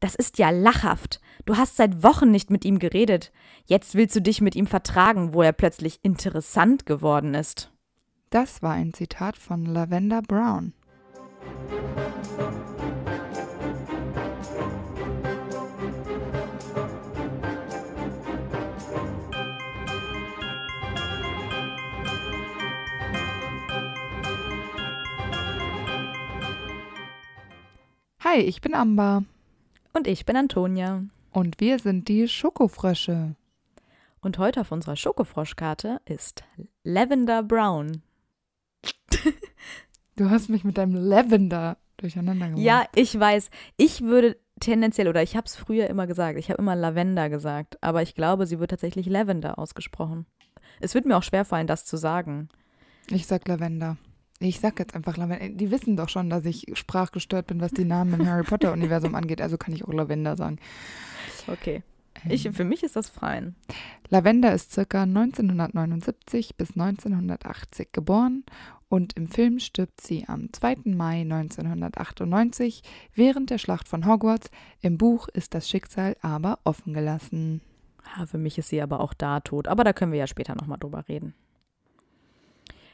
Das ist ja lachhaft. Du hast seit Wochen nicht mit ihm geredet. Jetzt willst du dich mit ihm vertragen, wo er plötzlich interessant geworden ist. Das war ein Zitat von Lavender Brown. Hi, ich bin Amber. Und ich bin Antonia. Und wir sind die Schokofrösche. Und heute auf unserer Schokofroschkarte ist Lavender Brown. du hast mich mit deinem Lavender durcheinander gemacht. Ja, ich weiß. Ich würde tendenziell, oder ich habe es früher immer gesagt, ich habe immer Lavender gesagt, aber ich glaube, sie wird tatsächlich Lavender ausgesprochen. Es wird mir auch schwerfallen, das zu sagen. Ich sag Lavender. Ich sag jetzt einfach Lavender. Äh, die wissen doch schon, dass ich sprachgestört bin, was die Namen im Harry Potter-Universum angeht. Also kann ich auch Lavender sagen. Okay. Ähm. Ich, für mich ist das fein. Lavender ist circa 1979 bis 1980 geboren und im Film stirbt sie am 2. Mai 1998 während der Schlacht von Hogwarts. Im Buch ist das Schicksal aber offen gelassen. Ja, für mich ist sie aber auch da tot, aber da können wir ja später nochmal drüber reden.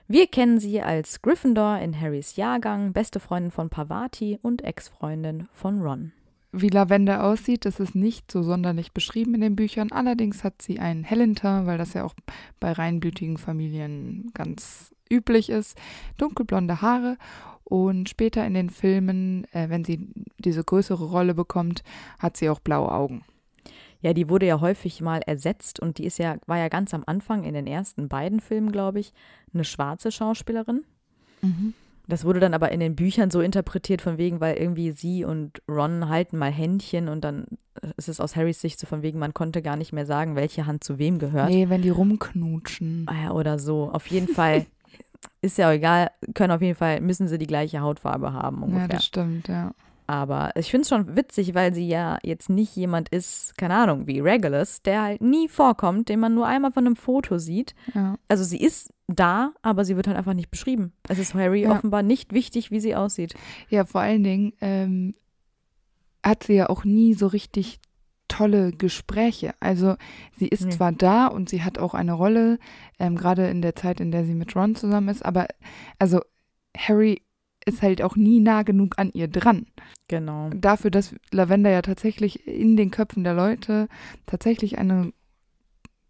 Wir kennen sie als Gryffindor in Harrys Jahrgang, beste Freundin von Pavati und Ex-Freundin von Ron. Wie Lavender aussieht, ist nicht so sonderlich beschrieben in den Büchern. Allerdings hat sie einen Hellinter, weil das ja auch bei reinblütigen Familien ganz üblich ist. Dunkelblonde Haare und später in den Filmen, äh, wenn sie diese größere Rolle bekommt, hat sie auch blaue Augen. Ja, die wurde ja häufig mal ersetzt und die ist ja, war ja ganz am Anfang in den ersten beiden Filmen, glaube ich, eine schwarze Schauspielerin. Mhm. Das wurde dann aber in den Büchern so interpretiert, von wegen, weil irgendwie sie und Ron halten mal Händchen und dann äh, ist es aus Harrys Sicht so von wegen, man konnte gar nicht mehr sagen, welche Hand zu wem gehört. Nee, wenn die rumknutschen. Ah oder so. Auf jeden Fall ist ja egal, können auf jeden Fall, müssen sie die gleiche Hautfarbe haben ungefähr. Ja, das stimmt, ja. Aber ich finde es schon witzig, weil sie ja jetzt nicht jemand ist, keine Ahnung, wie Regulus, der halt nie vorkommt, den man nur einmal von einem Foto sieht. Ja. Also sie ist da, aber sie wird halt einfach nicht beschrieben. Es ist Harry ja. offenbar nicht wichtig, wie sie aussieht. Ja, vor allen Dingen ähm, hat sie ja auch nie so richtig tolle Gespräche. Also sie ist nee. zwar da und sie hat auch eine Rolle, ähm, gerade in der Zeit, in der sie mit Ron zusammen ist, aber also Harry ist halt auch nie nah genug an ihr dran. Genau. Dafür, dass Lavender ja tatsächlich in den Köpfen der Leute tatsächlich eine,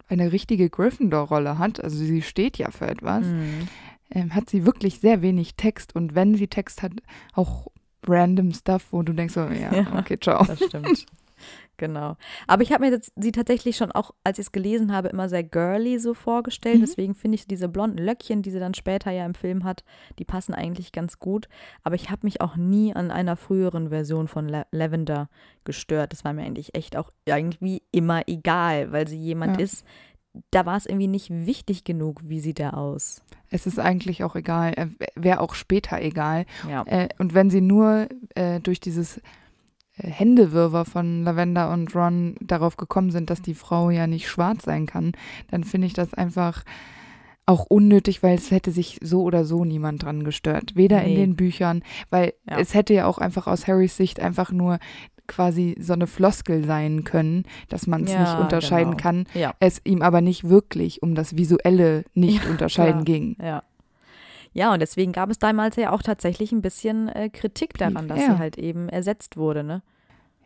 eine richtige Gryffindor-Rolle hat, also sie steht ja für etwas, mhm. ähm, hat sie wirklich sehr wenig Text und wenn sie Text hat, auch random Stuff, wo du denkst, so, ja, ja okay, ciao. Das stimmt genau. Aber ich habe mir das, sie tatsächlich schon auch, als ich es gelesen habe, immer sehr girly so vorgestellt. Mhm. Deswegen finde ich diese blonden Löckchen, die sie dann später ja im Film hat, die passen eigentlich ganz gut. Aber ich habe mich auch nie an einer früheren Version von La Lavender gestört. Das war mir eigentlich echt auch irgendwie immer egal, weil sie jemand ja. ist, da war es irgendwie nicht wichtig genug, wie sieht er aus. Es ist eigentlich auch egal, wäre auch später egal. Ja. Äh, und wenn sie nur äh, durch dieses äh, Händewirrwarr von Lavender und Ron darauf gekommen sind, dass die Frau ja nicht schwarz sein kann, dann finde ich das einfach auch unnötig, weil es hätte sich so oder so niemand dran gestört. Weder nee. in den Büchern, weil ja. es hätte ja auch einfach aus Harrys Sicht einfach nur quasi so eine Floskel sein können, dass man es ja, nicht unterscheiden genau. kann, ja. es ihm aber nicht wirklich um das Visuelle nicht unterscheiden ging. Ja. Ja, und deswegen gab es damals ja auch tatsächlich ein bisschen äh, Kritik daran, dass ja. sie halt eben ersetzt wurde, ne?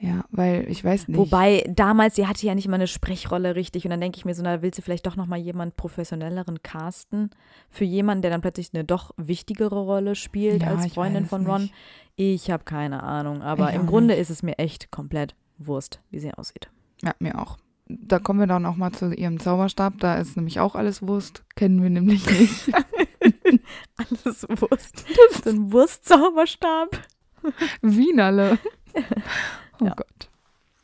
Ja, weil ich weiß nicht. Wobei damals, sie hatte ja nicht mal eine Sprechrolle richtig. Und dann denke ich mir so, na, willst du vielleicht doch nochmal jemand professionelleren casten? Für jemanden, der dann plötzlich eine doch wichtigere Rolle spielt ja, als Freundin von Ron? Nicht. Ich habe keine Ahnung. Aber ich im Grunde nicht. ist es mir echt komplett Wurst, wie sie aussieht. Ja, mir auch da mhm. kommen wir dann auch mal zu ihrem Zauberstab. Da ist nämlich auch alles Wurst. Kennen wir nämlich nicht. alles Wurst. Das ist ein Wurstzauberstab. Wienerle. Oh ja. Gott.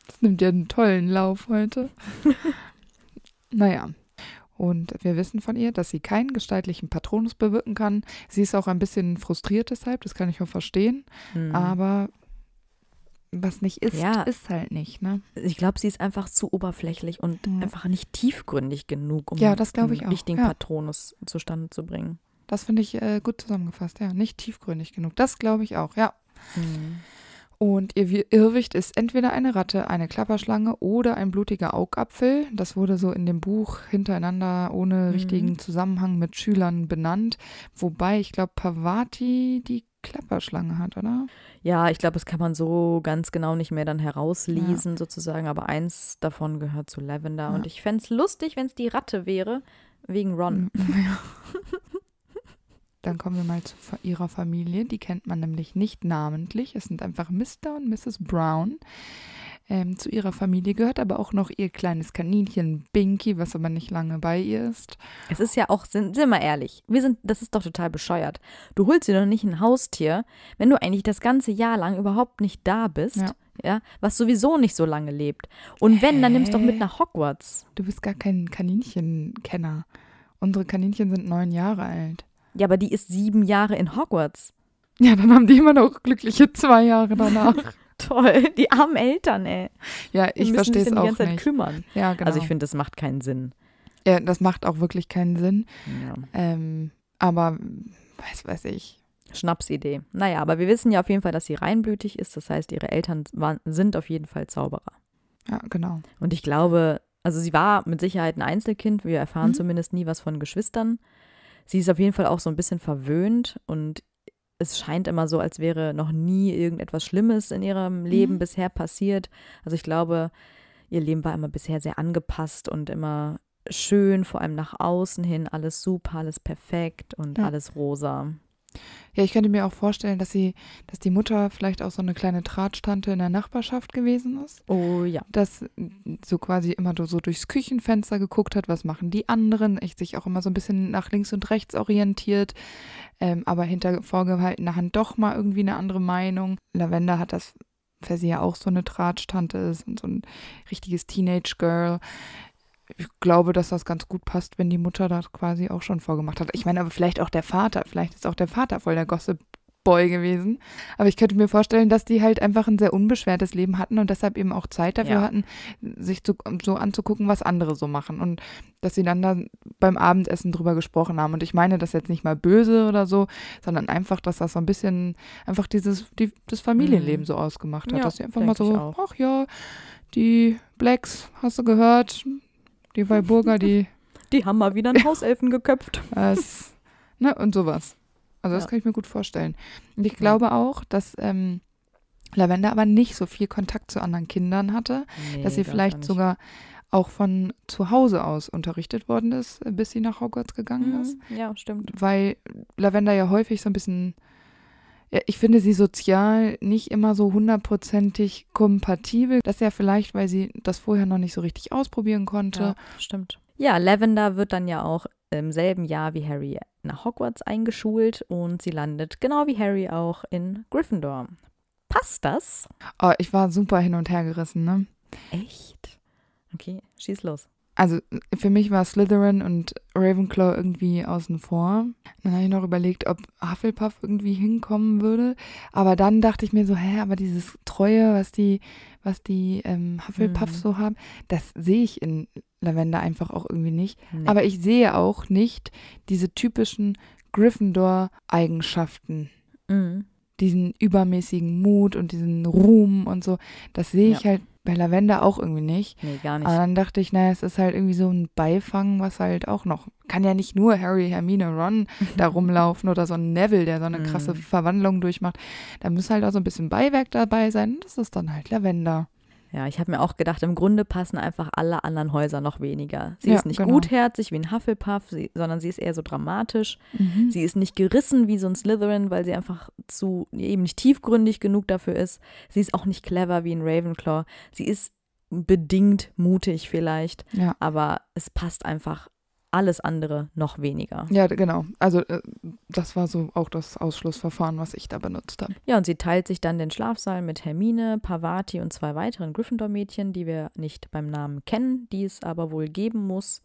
Das nimmt ja einen tollen Lauf heute. naja. Und wir wissen von ihr, dass sie keinen gestaltlichen Patronus bewirken kann. Sie ist auch ein bisschen frustriert deshalb, das kann ich auch verstehen. Mhm. Aber was nicht ist, ja. ist halt nicht. Ne? Ich glaube, sie ist einfach zu oberflächlich und mhm. einfach nicht tiefgründig genug, um ja, das ich einen auch. richtigen ja. Patronus zustande zu bringen. Das finde ich äh, gut zusammengefasst, ja. Nicht tiefgründig genug. Das glaube ich auch, ja. Mhm. Und ihr Irrwicht ist entweder eine Ratte, eine Klapperschlange oder ein blutiger Augapfel. Das wurde so in dem Buch hintereinander ohne mhm. richtigen Zusammenhang mit Schülern benannt. Wobei, ich glaube, Pavati die Klapperschlange hat, oder? Ja, ich glaube, das kann man so ganz genau nicht mehr dann herauslesen, ja. sozusagen. Aber eins davon gehört zu Lavender. Ja. Und ich fände es lustig, wenn es die Ratte wäre, wegen Ron. Ja. Dann kommen wir mal zu ihrer Familie. Die kennt man nämlich nicht namentlich. Es sind einfach Mr. und Mrs. Brown. Ähm, zu ihrer Familie gehört aber auch noch ihr kleines Kaninchen Binky, was aber nicht lange bei ihr ist. Es ist ja auch, sind, sind wir ehrlich, wir sind, das ist doch total bescheuert. Du holst dir doch nicht ein Haustier, wenn du eigentlich das ganze Jahr lang überhaupt nicht da bist. Ja. ja was sowieso nicht so lange lebt. Und wenn, dann nimmst du doch mit nach Hogwarts. Du bist gar kein Kaninchenkenner. Unsere Kaninchen sind neun Jahre alt. Ja, aber die ist sieben Jahre in Hogwarts. Ja, dann haben die immer noch glückliche zwei Jahre danach. Toll, die armen Eltern, ey. Ja, ich verstehe es auch die ganze Zeit nicht. kümmern. Ja, genau. Also ich finde, das macht keinen Sinn. Ja, das macht auch wirklich keinen Sinn. Ja. Ähm, aber was weiß ich. Schnapsidee. Naja, aber wir wissen ja auf jeden Fall, dass sie reinblütig ist. Das heißt, ihre Eltern waren, sind auf jeden Fall Zauberer. Ja, genau. Und ich glaube, also sie war mit Sicherheit ein Einzelkind. Wir erfahren mhm. zumindest nie was von Geschwistern. Sie ist auf jeden Fall auch so ein bisschen verwöhnt und es scheint immer so, als wäre noch nie irgendetwas Schlimmes in ihrem mhm. Leben mhm. bisher passiert. Also ich glaube, ihr Leben war immer bisher sehr angepasst und immer schön, vor allem nach außen hin, alles super, alles perfekt und ja. alles rosa. Ja, ich könnte mir auch vorstellen, dass sie, dass die Mutter vielleicht auch so eine kleine Drahtstante in der Nachbarschaft gewesen ist. Oh ja. Dass so quasi immer so durchs Küchenfenster geguckt hat, was machen die anderen, echt sich auch immer so ein bisschen nach links und rechts orientiert, ähm, aber hinter vorgehaltener Hand doch mal irgendwie eine andere Meinung. Lavenda hat das, weil sie ja auch so eine Drahtstante ist und so ein richtiges Teenage Girl ich glaube, dass das ganz gut passt, wenn die Mutter das quasi auch schon vorgemacht hat. Ich meine, aber vielleicht auch der Vater. Vielleicht ist auch der Vater voll der Gossip Boy gewesen. Aber ich könnte mir vorstellen, dass die halt einfach ein sehr unbeschwertes Leben hatten und deshalb eben auch Zeit dafür ja. hatten, sich zu, so anzugucken, was andere so machen. Und dass sie dann da beim Abendessen drüber gesprochen haben. Und ich meine das jetzt nicht mal böse oder so, sondern einfach, dass das so ein bisschen einfach dieses, die, das Familienleben mhm. so ausgemacht hat. Ja, dass sie einfach mal so, ach ja, die Blacks, hast du gehört, die Walburger, die. Die haben mal wieder einen Hauselfen geköpft. Das, ne, und sowas. Also, das ja. kann ich mir gut vorstellen. Und ich glaube auch, dass ähm, Lavender aber nicht so viel Kontakt zu anderen Kindern hatte, nee, dass sie vielleicht sogar auch von zu Hause aus unterrichtet worden ist, bis sie nach Hogwarts gegangen mhm. ist. Ja, stimmt. Weil Lavender ja häufig so ein bisschen ja, ich finde sie sozial nicht immer so hundertprozentig kompatibel. Das ist ja vielleicht, weil sie das vorher noch nicht so richtig ausprobieren konnte. Ja, stimmt. Ja, Lavender wird dann ja auch im selben Jahr wie Harry nach Hogwarts eingeschult und sie landet genau wie Harry auch in Gryffindor. Passt das? Oh, ich war super hin und her gerissen, ne? Echt? Okay, schieß los also äh, für mich war Slytherin und Ravenclaw irgendwie außen vor. Dann habe ich noch überlegt, ob Hufflepuff irgendwie hinkommen würde. Aber dann dachte ich mir so, hä, aber dieses Treue, was die, was die ähm, Hufflepuff mhm. so haben, das sehe ich in Lavender einfach auch irgendwie nicht. Nee. Aber ich sehe auch nicht diese typischen Gryffindor-Eigenschaften. Mhm. Diesen übermäßigen Mut und diesen Ruhm und so. Das sehe ich ja. halt bei Lavender auch irgendwie nicht. Nee, gar nicht. Aber dann dachte ich, naja, es ist halt irgendwie so ein Beifang, was halt auch noch. Kann ja nicht nur Harry, Hermine, Ron da rumlaufen oder so ein Neville, der so eine krasse mhm. Verwandlung durchmacht. Da muss halt auch so ein bisschen Beiwerk dabei sein. das ist dann halt Lavender. Ja, ich habe mir auch gedacht, im Grunde passen einfach alle anderen Häuser noch weniger. Sie ja, ist nicht genau. gutherzig wie ein Hufflepuff, sie, sondern sie ist eher so dramatisch. Mhm. Sie ist nicht gerissen wie so ein Slytherin, weil sie einfach zu eben nicht tiefgründig genug dafür ist. Sie ist auch nicht clever wie ein Ravenclaw. Sie ist bedingt mutig vielleicht, ja. aber es passt einfach alles andere noch weniger. Ja, genau. Also äh, das war so auch das Ausschlussverfahren, was ich da benutzt habe. Ja, und sie teilt sich dann den Schlafsaal mit Hermine, Pavati und zwei weiteren Gryffindor-Mädchen, die wir nicht beim Namen kennen, die es aber wohl geben muss.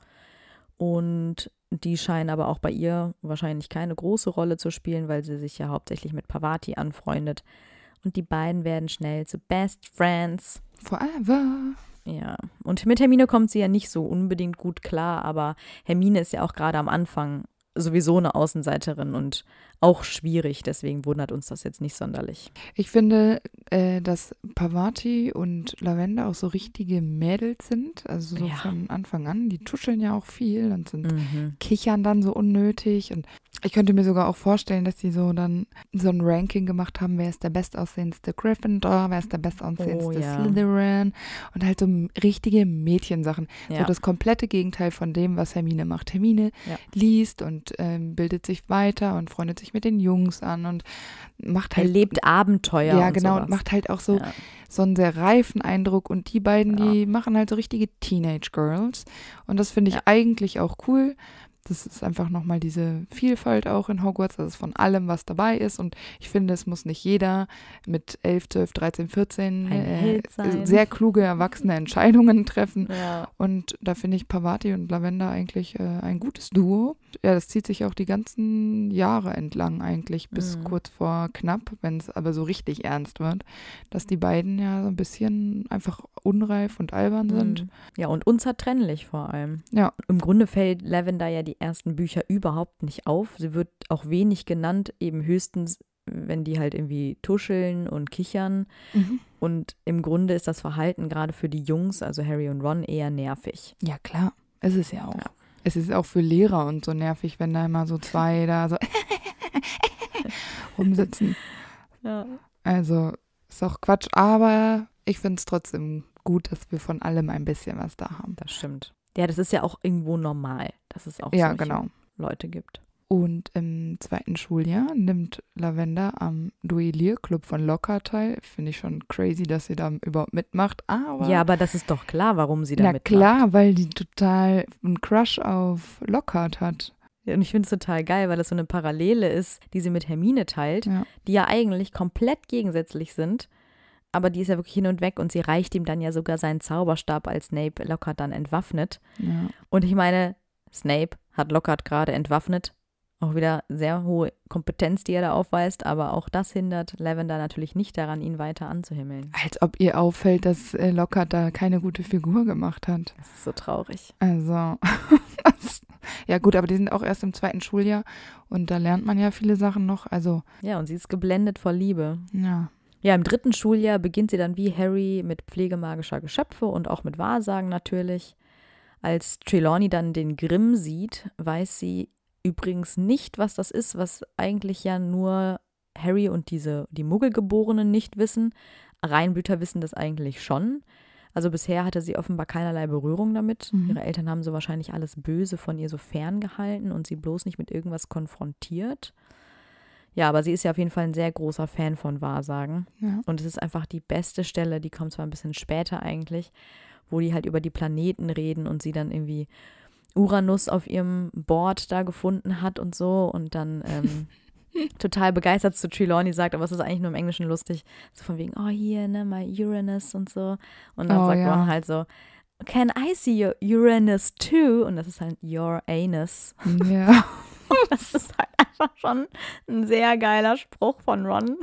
Und die scheinen aber auch bei ihr wahrscheinlich keine große Rolle zu spielen, weil sie sich ja hauptsächlich mit Pavati anfreundet. Und die beiden werden schnell zu Best Friends. Forever. Ja, und mit Hermine kommt sie ja nicht so unbedingt gut klar, aber Hermine ist ja auch gerade am Anfang sowieso eine Außenseiterin und auch schwierig. Deswegen wundert uns das jetzt nicht sonderlich. Ich finde, äh, dass Pavati und Lavender auch so richtige Mädels sind. Also so ja. von Anfang an. Die tuscheln ja auch viel und sind, mhm. kichern dann so unnötig und ich könnte mir sogar auch vorstellen, dass sie so dann so ein Ranking gemacht haben, wer ist der bestaussehendste Gryffindor, wer ist der bestaussehendste oh, ja. Slytherin und halt so richtige Mädchensachen. Ja. So das komplette Gegenteil von dem, was Hermine macht. Hermine ja. liest und ähm, bildet sich weiter und freundet sich mit den Jungs an und macht halt. Erlebt Abenteuer. Ja, und genau. Sowas. Und macht halt auch so, so einen sehr reifen Eindruck. Und die beiden, die machen halt so richtige Teenage Girls. Und das finde ich eigentlich auch cool das ist einfach nochmal diese Vielfalt auch in Hogwarts, dass es von allem was dabei ist. Und ich finde, es muss nicht jeder mit 11, 12, 13, 14 äh, äh sehr kluge erwachsene Entscheidungen treffen. Ja. Und da finde ich Pavati und Lavender eigentlich äh, ein gutes Duo. Ja, das zieht sich auch die ganzen Jahre entlang eigentlich, bis mhm. kurz vor knapp, wenn es aber so richtig ernst wird, dass die mhm. beiden ja so ein bisschen einfach unreif und albern mhm. sind. Ja, und unzertrennlich vor allem. Ja. Im Grunde fällt Lavender ja die ersten Bücher überhaupt nicht auf. Sie wird auch wenig genannt, eben höchstens, wenn die halt irgendwie tuscheln und kichern. Mhm. Und im Grunde ist das Verhalten gerade für die Jungs, also Harry und Ron, eher nervig. Ja, klar. Es ist ja auch. Ja. Es ist auch für Lehrer und so nervig, wenn da immer so zwei da so rumsitzen. Ja. Also ist auch Quatsch, aber ich finde es trotzdem gut, dass wir von allem ein bisschen was da haben. Das stimmt. Ja, das ist ja auch irgendwo normal, dass es auch ja, genau. Leute gibt. Und im zweiten Schuljahr nimmt Lavenda am Duellierclub von Locker teil. Finde ich schon crazy, dass sie da überhaupt mitmacht. Aber ja, aber das ist doch klar, warum sie da mitmacht. Na klar, weil die total einen Crush auf Lockhart hat. Ja, und ich finde es total geil, weil das so eine Parallele ist, die sie mit Hermine teilt, ja. die ja eigentlich komplett gegensätzlich sind aber die ist ja wirklich hin und weg und sie reicht ihm dann ja sogar seinen Zauberstab, als Snape Lockhart dann entwaffnet. Ja. Und ich meine, Snape hat Lockhart gerade entwaffnet. Auch wieder sehr hohe Kompetenz, die er da aufweist, aber auch das hindert Lavender natürlich nicht daran, ihn weiter anzuhimmeln. Als ob ihr auffällt, dass äh, Lockhart da keine gute Figur gemacht hat. Das ist so traurig. Also, ja gut, aber die sind auch erst im zweiten Schuljahr und da lernt man ja viele Sachen noch. Also. Ja, und sie ist geblendet vor Liebe. Ja. Ja, im dritten Schuljahr beginnt sie dann wie Harry mit pflegemagischer Geschöpfe und auch mit Wahrsagen natürlich. Als Trelawney dann den Grimm sieht, weiß sie übrigens nicht, was das ist, was eigentlich ja nur Harry und diese, die Muggelgeborenen nicht wissen. Reinblüter wissen das eigentlich schon. Also bisher hatte sie offenbar keinerlei Berührung damit. Mhm. Ihre Eltern haben so wahrscheinlich alles Böse von ihr so ferngehalten und sie bloß nicht mit irgendwas konfrontiert. Ja, aber sie ist ja auf jeden Fall ein sehr großer Fan von Wahrsagen. Ja. Und es ist einfach die beste Stelle, die kommt zwar ein bisschen später eigentlich, wo die halt über die Planeten reden und sie dann irgendwie Uranus auf ihrem Board da gefunden hat und so und dann ähm, total begeistert zu Trelawney sagt, aber es ist eigentlich nur im Englischen lustig, so von wegen, oh hier, ne, mal Uranus und so. Und dann oh, sagt ja. man halt so, can I see your Uranus too? Und das ist halt your anus. Ja. das ist halt einfach schon ein sehr geiler Spruch von Ron,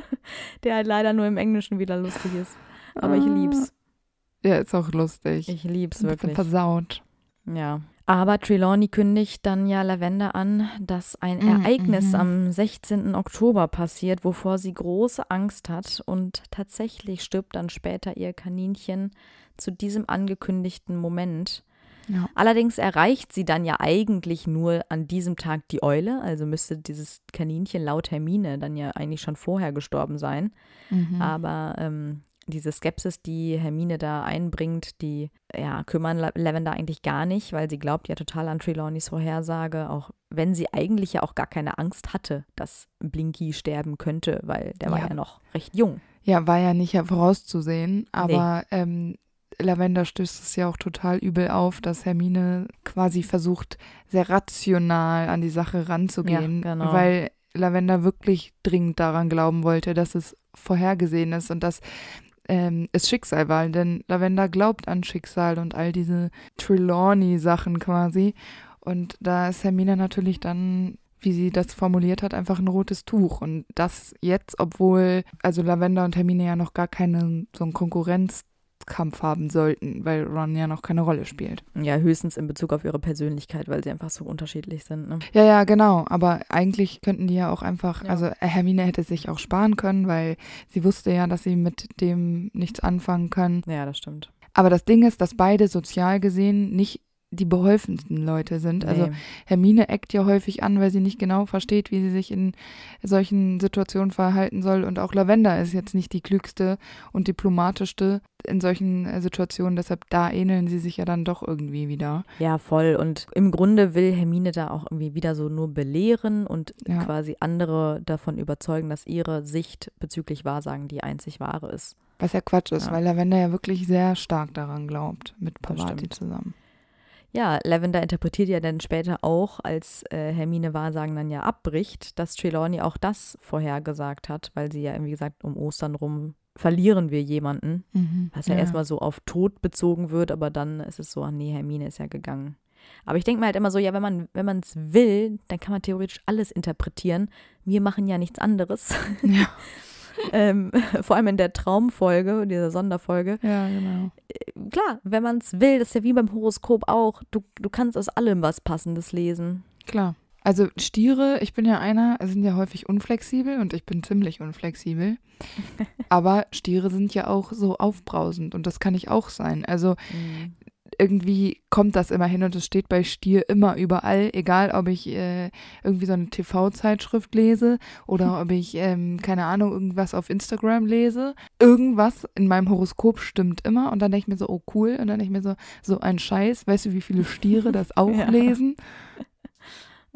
der halt leider nur im Englischen wieder lustig ist. Aber ich ah. lieb's. Ja, ist auch lustig. Ich lieb's wirklich. Ein wirklich. Versaut. Ja. Aber Trelawney kündigt dann ja Lavender an, dass ein mm, Ereignis mm. am 16. Oktober passiert, wovor sie große Angst hat. Und tatsächlich stirbt dann später ihr Kaninchen zu diesem angekündigten Moment. Allerdings erreicht sie dann ja eigentlich nur an diesem Tag die Eule, also müsste dieses Kaninchen laut Hermine dann ja eigentlich schon vorher gestorben sein. Mhm. Aber ähm, diese Skepsis, die Hermine da einbringt, die ja, kümmern Lavender eigentlich gar nicht, weil sie glaubt ja total an Trelawneys Vorhersage, auch wenn sie eigentlich ja auch gar keine Angst hatte, dass Blinky sterben könnte, weil der ja. war ja noch recht jung. Ja, war ja nicht vorauszusehen, aber nee. ähm, Lavender stößt es ja auch total übel auf, dass Hermine quasi versucht, sehr rational an die Sache ranzugehen, ja, genau. weil Lavender wirklich dringend daran glauben wollte, dass es vorhergesehen ist und dass ähm, es Schicksal war. Denn Lavender glaubt an Schicksal und all diese Trelawney-Sachen quasi. Und da ist Hermine natürlich dann wie sie das formuliert hat, einfach ein rotes Tuch. Und das jetzt, obwohl, also Lavender und Hermine ja noch gar keine so ein Konkurrenz Kampf haben sollten, weil Ron ja noch keine Rolle spielt. Ja, höchstens in Bezug auf ihre Persönlichkeit, weil sie einfach so unterschiedlich sind. Ne? Ja, ja, genau. Aber eigentlich könnten die ja auch einfach, ja. also äh, Hermine hätte sich auch sparen können, weil sie wusste ja, dass sie mit dem nichts anfangen können. Ja, das stimmt. Aber das Ding ist, dass beide sozial gesehen nicht die beholfensten Leute sind. Also nee. Also Hermine eckt ja häufig an, weil sie nicht genau versteht, wie sie sich in solchen Situationen verhalten soll. Und auch Lavenda ist jetzt nicht die klügste und diplomatischste in solchen äh, Situationen. Deshalb da ähneln sie sich ja dann doch irgendwie wieder. Ja, voll. Und im Grunde will Hermine da auch irgendwie wieder so nur belehren und ja. quasi andere davon überzeugen, dass ihre Sicht bezüglich Wahrsagen die einzig wahre ist. Was ja Quatsch ist, ja. weil Lavenda ja wirklich sehr stark daran glaubt, mit Pavati zusammen. Ja, Lavender interpretiert ja dann später auch, als äh, Hermine Wahrsagen dann ja abbricht, dass Trelawney auch das vorhergesagt hat, weil sie ja, wie gesagt, um Ostern rum verlieren wir jemanden, mhm, was ja, ja. erstmal so auf Tod bezogen wird, aber dann ist es so, ach nee, Hermine ist ja gegangen. Aber ich denke mir halt immer so, ja, wenn man wenn man es will, dann kann man theoretisch alles interpretieren. Wir machen ja nichts anderes. Ja. ähm, vor allem in der Traumfolge, dieser Sonderfolge. Ja, genau. Äh, klar, wenn man es will, das ist ja wie beim Horoskop auch. Du, du kannst aus allem was Passendes lesen. Klar. Also Stiere, ich bin ja einer, sind ja häufig unflexibel und ich bin ziemlich unflexibel. Aber Stiere sind ja auch so aufbrausend und das kann ich auch sein. Also mhm irgendwie kommt das immer hin und es steht bei Stier immer überall, egal ob ich äh, irgendwie so eine TV-Zeitschrift lese oder ob ich, ähm, keine Ahnung, irgendwas auf Instagram lese. Irgendwas in meinem Horoskop stimmt immer und dann denke ich mir so, oh cool, und dann denke ich mir so, so ein Scheiß, weißt du, wie viele Stiere das auch ja. lesen?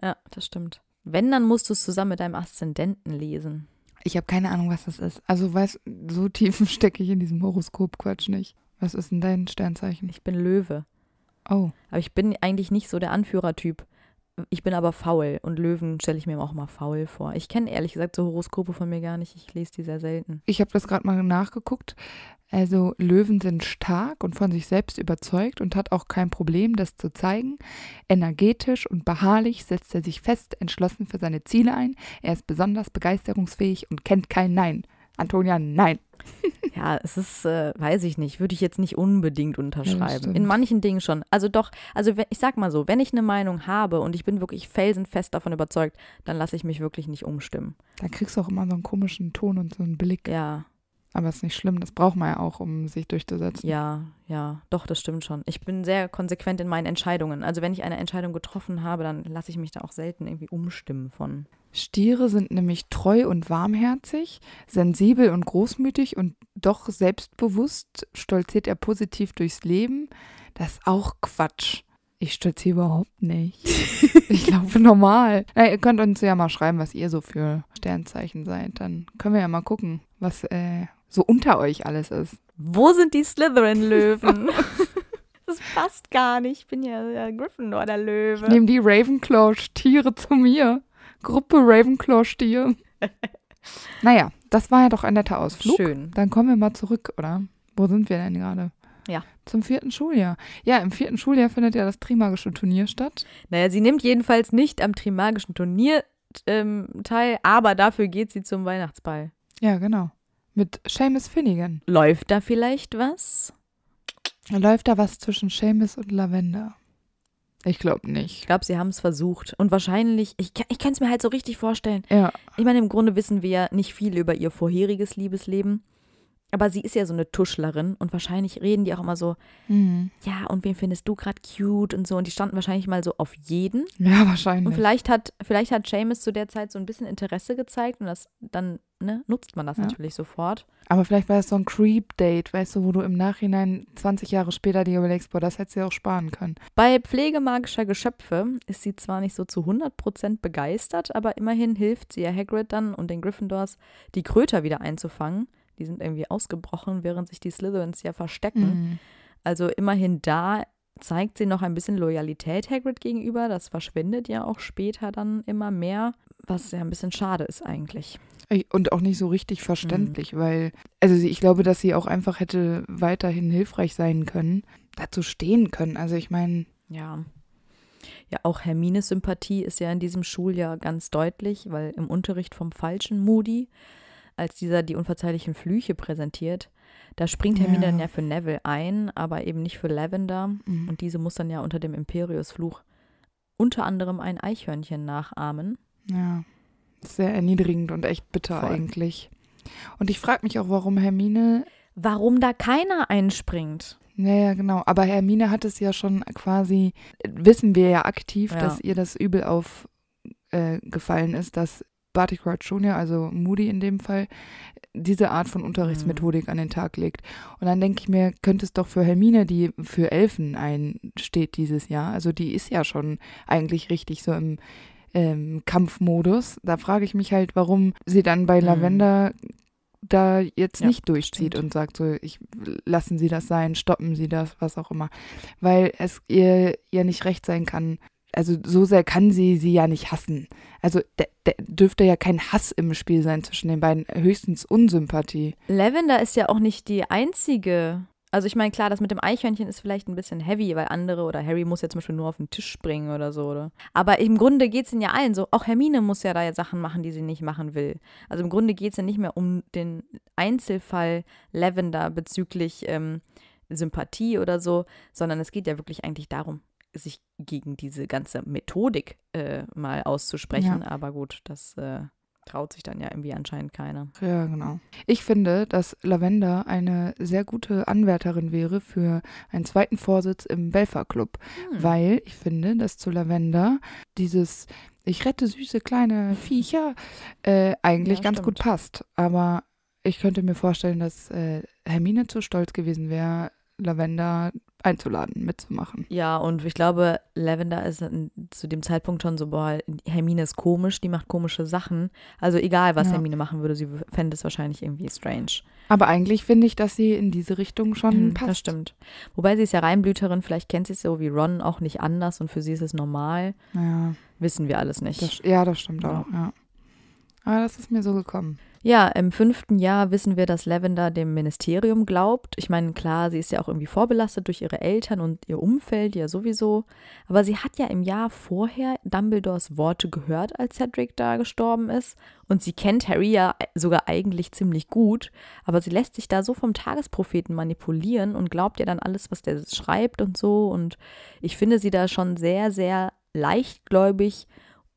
Ja, das stimmt. Wenn, dann musst du es zusammen mit deinem Aszendenten lesen. Ich habe keine Ahnung, was das ist. Also, weißt so tief stecke ich in diesem Horoskop-Quatsch nicht. Was ist denn dein Sternzeichen? Ich bin Löwe. Oh. Aber ich bin eigentlich nicht so der Anführertyp. Ich bin aber faul und Löwen stelle ich mir auch mal faul vor. Ich kenne ehrlich gesagt so Horoskope von mir gar nicht. Ich lese die sehr selten. Ich habe das gerade mal nachgeguckt. Also Löwen sind stark und von sich selbst überzeugt und hat auch kein Problem, das zu zeigen. Energetisch und beharrlich setzt er sich fest entschlossen für seine Ziele ein. Er ist besonders begeisterungsfähig und kennt kein Nein. Antonia, nein. ja, es ist, äh, weiß ich nicht, würde ich jetzt nicht unbedingt unterschreiben. Ja, In manchen Dingen schon. Also doch, also ich sag mal so, wenn ich eine Meinung habe und ich bin wirklich felsenfest davon überzeugt, dann lasse ich mich wirklich nicht umstimmen. Da kriegst du auch immer so einen komischen Ton und so einen Blick. Ja. Aber ist nicht schlimm, das braucht man ja auch, um sich durchzusetzen. Ja, ja, doch, das stimmt schon. Ich bin sehr konsequent in meinen Entscheidungen. Also wenn ich eine Entscheidung getroffen habe, dann lasse ich mich da auch selten irgendwie umstimmen von. Stiere sind nämlich treu und warmherzig, sensibel und großmütig und doch selbstbewusst stolziert er positiv durchs Leben. Das ist auch Quatsch. Ich stolziere überhaupt nicht. ich laufe normal. Na, ihr könnt uns ja mal schreiben, was ihr so für Sternzeichen seid. Dann können wir ja mal gucken, was äh, so unter euch alles ist. Wo sind die Slytherin-Löwen? das passt gar nicht. Ich bin ja, ja Gryffindor, der Löwe. Nehmen die Ravenclaw-Tiere zu mir. Gruppe Ravenclaw-Stier. naja, das war ja doch ein netter Ausflug. Schön. Dann kommen wir mal zurück, oder? Wo sind wir denn gerade? Ja. Zum vierten Schuljahr. Ja, im vierten Schuljahr findet ja das Trimagische Turnier statt. Naja, sie nimmt jedenfalls nicht am Trimagischen Turnier ähm, teil, aber dafür geht sie zum Weihnachtsball. Ja, genau. Mit Seamus Finnegan. Läuft da vielleicht was? Läuft da was zwischen Seamus und Lavender? Ich glaube nicht. Ich glaube, sie haben es versucht. Und wahrscheinlich, ich, ich kann es mir halt so richtig vorstellen. Ja. Ich meine, im Grunde wissen wir ja nicht viel über ihr vorheriges Liebesleben. Aber sie ist ja so eine Tuschlerin und wahrscheinlich reden die auch immer so, mhm. ja, und wen findest du gerade cute und so. Und die standen wahrscheinlich mal so auf jeden. Ja, wahrscheinlich. Und vielleicht hat, vielleicht hat Seamus zu der Zeit so ein bisschen Interesse gezeigt und das dann ne, nutzt man das ja. natürlich sofort. Aber vielleicht war das so ein Creep-Date, weißt du, wo du im Nachhinein 20 Jahre später dir überlegst, boah, das hätte sie auch sparen können. Bei pflegemagischer Geschöpfe ist sie zwar nicht so zu 100% begeistert, aber immerhin hilft sie ja Hagrid dann und den Gryffindors, die Kröter wieder einzufangen die sind irgendwie ausgebrochen, während sich die Slytherins ja verstecken. Mhm. Also immerhin da zeigt sie noch ein bisschen Loyalität Hagrid gegenüber. Das verschwindet ja auch später dann immer mehr, was ja ein bisschen schade ist eigentlich. Und auch nicht so richtig mhm. verständlich, mhm. weil, also ich glaube, dass sie auch einfach hätte weiterhin hilfreich sein können, dazu stehen können. Also ich meine. Ja. Ja, auch Hermines Sympathie ist ja in diesem Schuljahr ganz deutlich, weil im Unterricht vom falschen Moody als dieser die unverzeihlichen Flüche präsentiert, da springt Hermine ja. dann ja für Neville ein, aber eben nicht für Lavender. Mhm. Und diese muss dann ja unter dem Imperius-Fluch unter anderem ein Eichhörnchen nachahmen. Ja, sehr erniedrigend und echt bitter Voll. eigentlich. Und ich frage mich auch, warum Hermine. Warum da keiner einspringt. Ja, ja, genau. Aber Hermine hat es ja schon quasi, wissen wir ja aktiv, ja. dass ihr das übel aufgefallen äh, ist, dass Barty Crouch Jr., also Moody in dem Fall, diese Art von Unterrichtsmethodik mhm. an den Tag legt. Und dann denke ich mir, könnte es doch für Hermine, die für Elfen einsteht dieses Jahr, also die ist ja schon eigentlich richtig so im, ähm, Kampfmodus. Da frage ich mich halt, warum sie dann bei mhm. Lavender da jetzt ja, nicht durchzieht stimmt. und sagt so, ich lassen Sie das sein, stoppen Sie das, was auch immer, weil es ihr ja nicht recht sein kann, also so sehr kann sie sie ja nicht hassen. Also der, der dürfte ja kein Hass im Spiel sein zwischen den beiden, höchstens Unsympathie. Lavender ist ja auch nicht die einzige. Also ich meine, klar, das mit dem Eichhörnchen ist vielleicht ein bisschen heavy, weil andere oder Harry muss ja zum Beispiel nur auf den Tisch springen oder so. Oder? Aber im Grunde geht es ihnen ja allen so. Auch Hermine muss ja da jetzt Sachen machen, die sie nicht machen will. Also im Grunde geht es ja nicht mehr um den Einzelfall Lavender bezüglich ähm, Sympathie oder so, sondern es geht ja wirklich eigentlich darum, sich gegen diese ganze Methodik äh, mal auszusprechen. Ja. Aber gut, das äh, traut sich dann ja irgendwie anscheinend keiner. Ja, genau. Ich finde, dass Lavender eine sehr gute Anwärterin wäre für einen zweiten Vorsitz im Belfer Club, hm. weil ich finde, dass zu Lavender dieses ich rette süße kleine Viecher äh, eigentlich ja, ganz stimmt. gut passt. Aber ich könnte mir vorstellen, dass äh, Hermine zu stolz gewesen wäre, Lavender einzuladen, mitzumachen. Ja, und ich glaube, Lavender ist zu dem Zeitpunkt schon so, boah, Hermine ist komisch, die macht komische Sachen. Also egal, was ja. Hermine machen würde, sie fände es wahrscheinlich irgendwie strange. Aber eigentlich finde ich, dass sie in diese Richtung schon mhm, passt. Das stimmt. Wobei sie ist ja Reinblüterin, vielleicht kennt sie es so wie Ron auch nicht anders und für sie ist es normal. Ja. Wissen wir alles nicht. Das, ja, das stimmt ja. auch, ja. Aber das ist mir so gekommen. Ja, im fünften Jahr wissen wir, dass Lavender dem Ministerium glaubt. Ich meine, klar, sie ist ja auch irgendwie vorbelastet durch ihre Eltern und ihr Umfeld, ja sowieso. Aber sie hat ja im Jahr vorher Dumbledores Worte gehört, als Cedric da gestorben ist. Und sie kennt Harry ja sogar eigentlich ziemlich gut. Aber sie lässt sich da so vom Tagespropheten manipulieren und glaubt ja dann alles, was der schreibt und so. Und ich finde sie da schon sehr, sehr leichtgläubig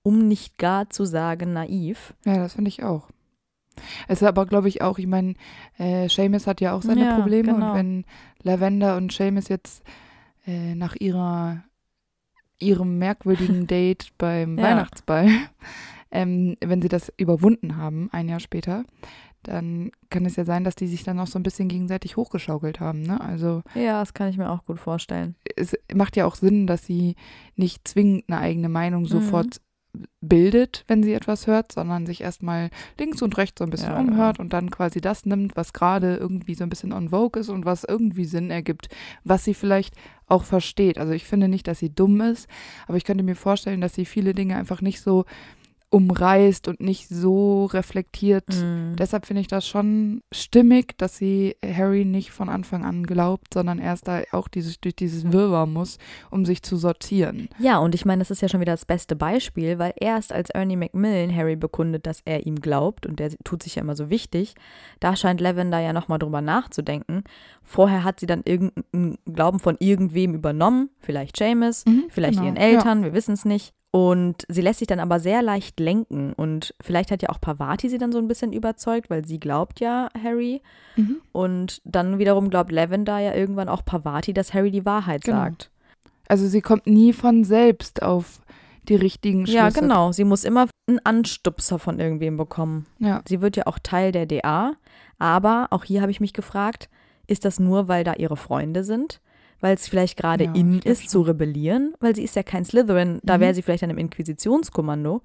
um nicht gar zu sagen naiv. Ja, das finde ich auch. Es ist aber, glaube ich, auch, ich meine, äh, Seamus hat ja auch seine ja, Probleme genau. und wenn Lavender und Seamus jetzt äh, nach ihrer, ihrem merkwürdigen Date beim ja. Weihnachtsball, ähm, wenn sie das überwunden haben, ein Jahr später, dann kann es ja sein, dass die sich dann auch so ein bisschen gegenseitig hochgeschaukelt haben. Ne? Also ja, das kann ich mir auch gut vorstellen. Es macht ja auch Sinn, dass sie nicht zwingend eine eigene Meinung mhm. sofort bildet, wenn sie etwas hört, sondern sich erstmal links und rechts so ein bisschen ja, umhört ja. Genau. und dann quasi das nimmt, was gerade irgendwie so ein bisschen on vogue ist und was irgendwie Sinn ergibt, was sie vielleicht auch versteht. Also ich finde nicht, dass sie dumm ist, aber ich könnte mir vorstellen, dass sie viele Dinge einfach nicht so umreißt und nicht so reflektiert. Mhm. Deshalb finde ich das schon stimmig, dass sie Harry nicht von Anfang an glaubt, sondern erst da auch dieses, durch dieses Wirrwarr muss, um sich zu sortieren. Ja, und ich meine, das ist ja schon wieder das beste Beispiel, weil erst als Ernie Macmillan Harry bekundet, dass er ihm glaubt und der tut sich ja immer so wichtig, da scheint Lavender ja nochmal drüber nachzudenken. Vorher hat sie dann irgendeinen Glauben von irgendwem übernommen, vielleicht Seamus, mhm, vielleicht genau, ihren Eltern, ja. wir wissen es nicht. Und sie lässt sich dann aber sehr leicht lenken. Und vielleicht hat ja auch Pavati sie dann so ein bisschen überzeugt, weil sie glaubt ja Harry. Mhm. Und dann wiederum glaubt Lavender ja irgendwann auch Pavati, dass Harry die Wahrheit genau. sagt. Also sie kommt nie von selbst auf die richtigen Schlüsse. Ja, genau. Sie muss immer einen Anstupser von irgendwem bekommen. Ja. Sie wird ja auch Teil der DA. Aber auch hier habe ich mich gefragt, ist das nur, weil da ihre Freunde sind? weil es vielleicht gerade ja, in ist, zu rebellieren, weil sie ist ja kein Slytherin, da mhm. wäre sie vielleicht dann im Inquisitionskommando.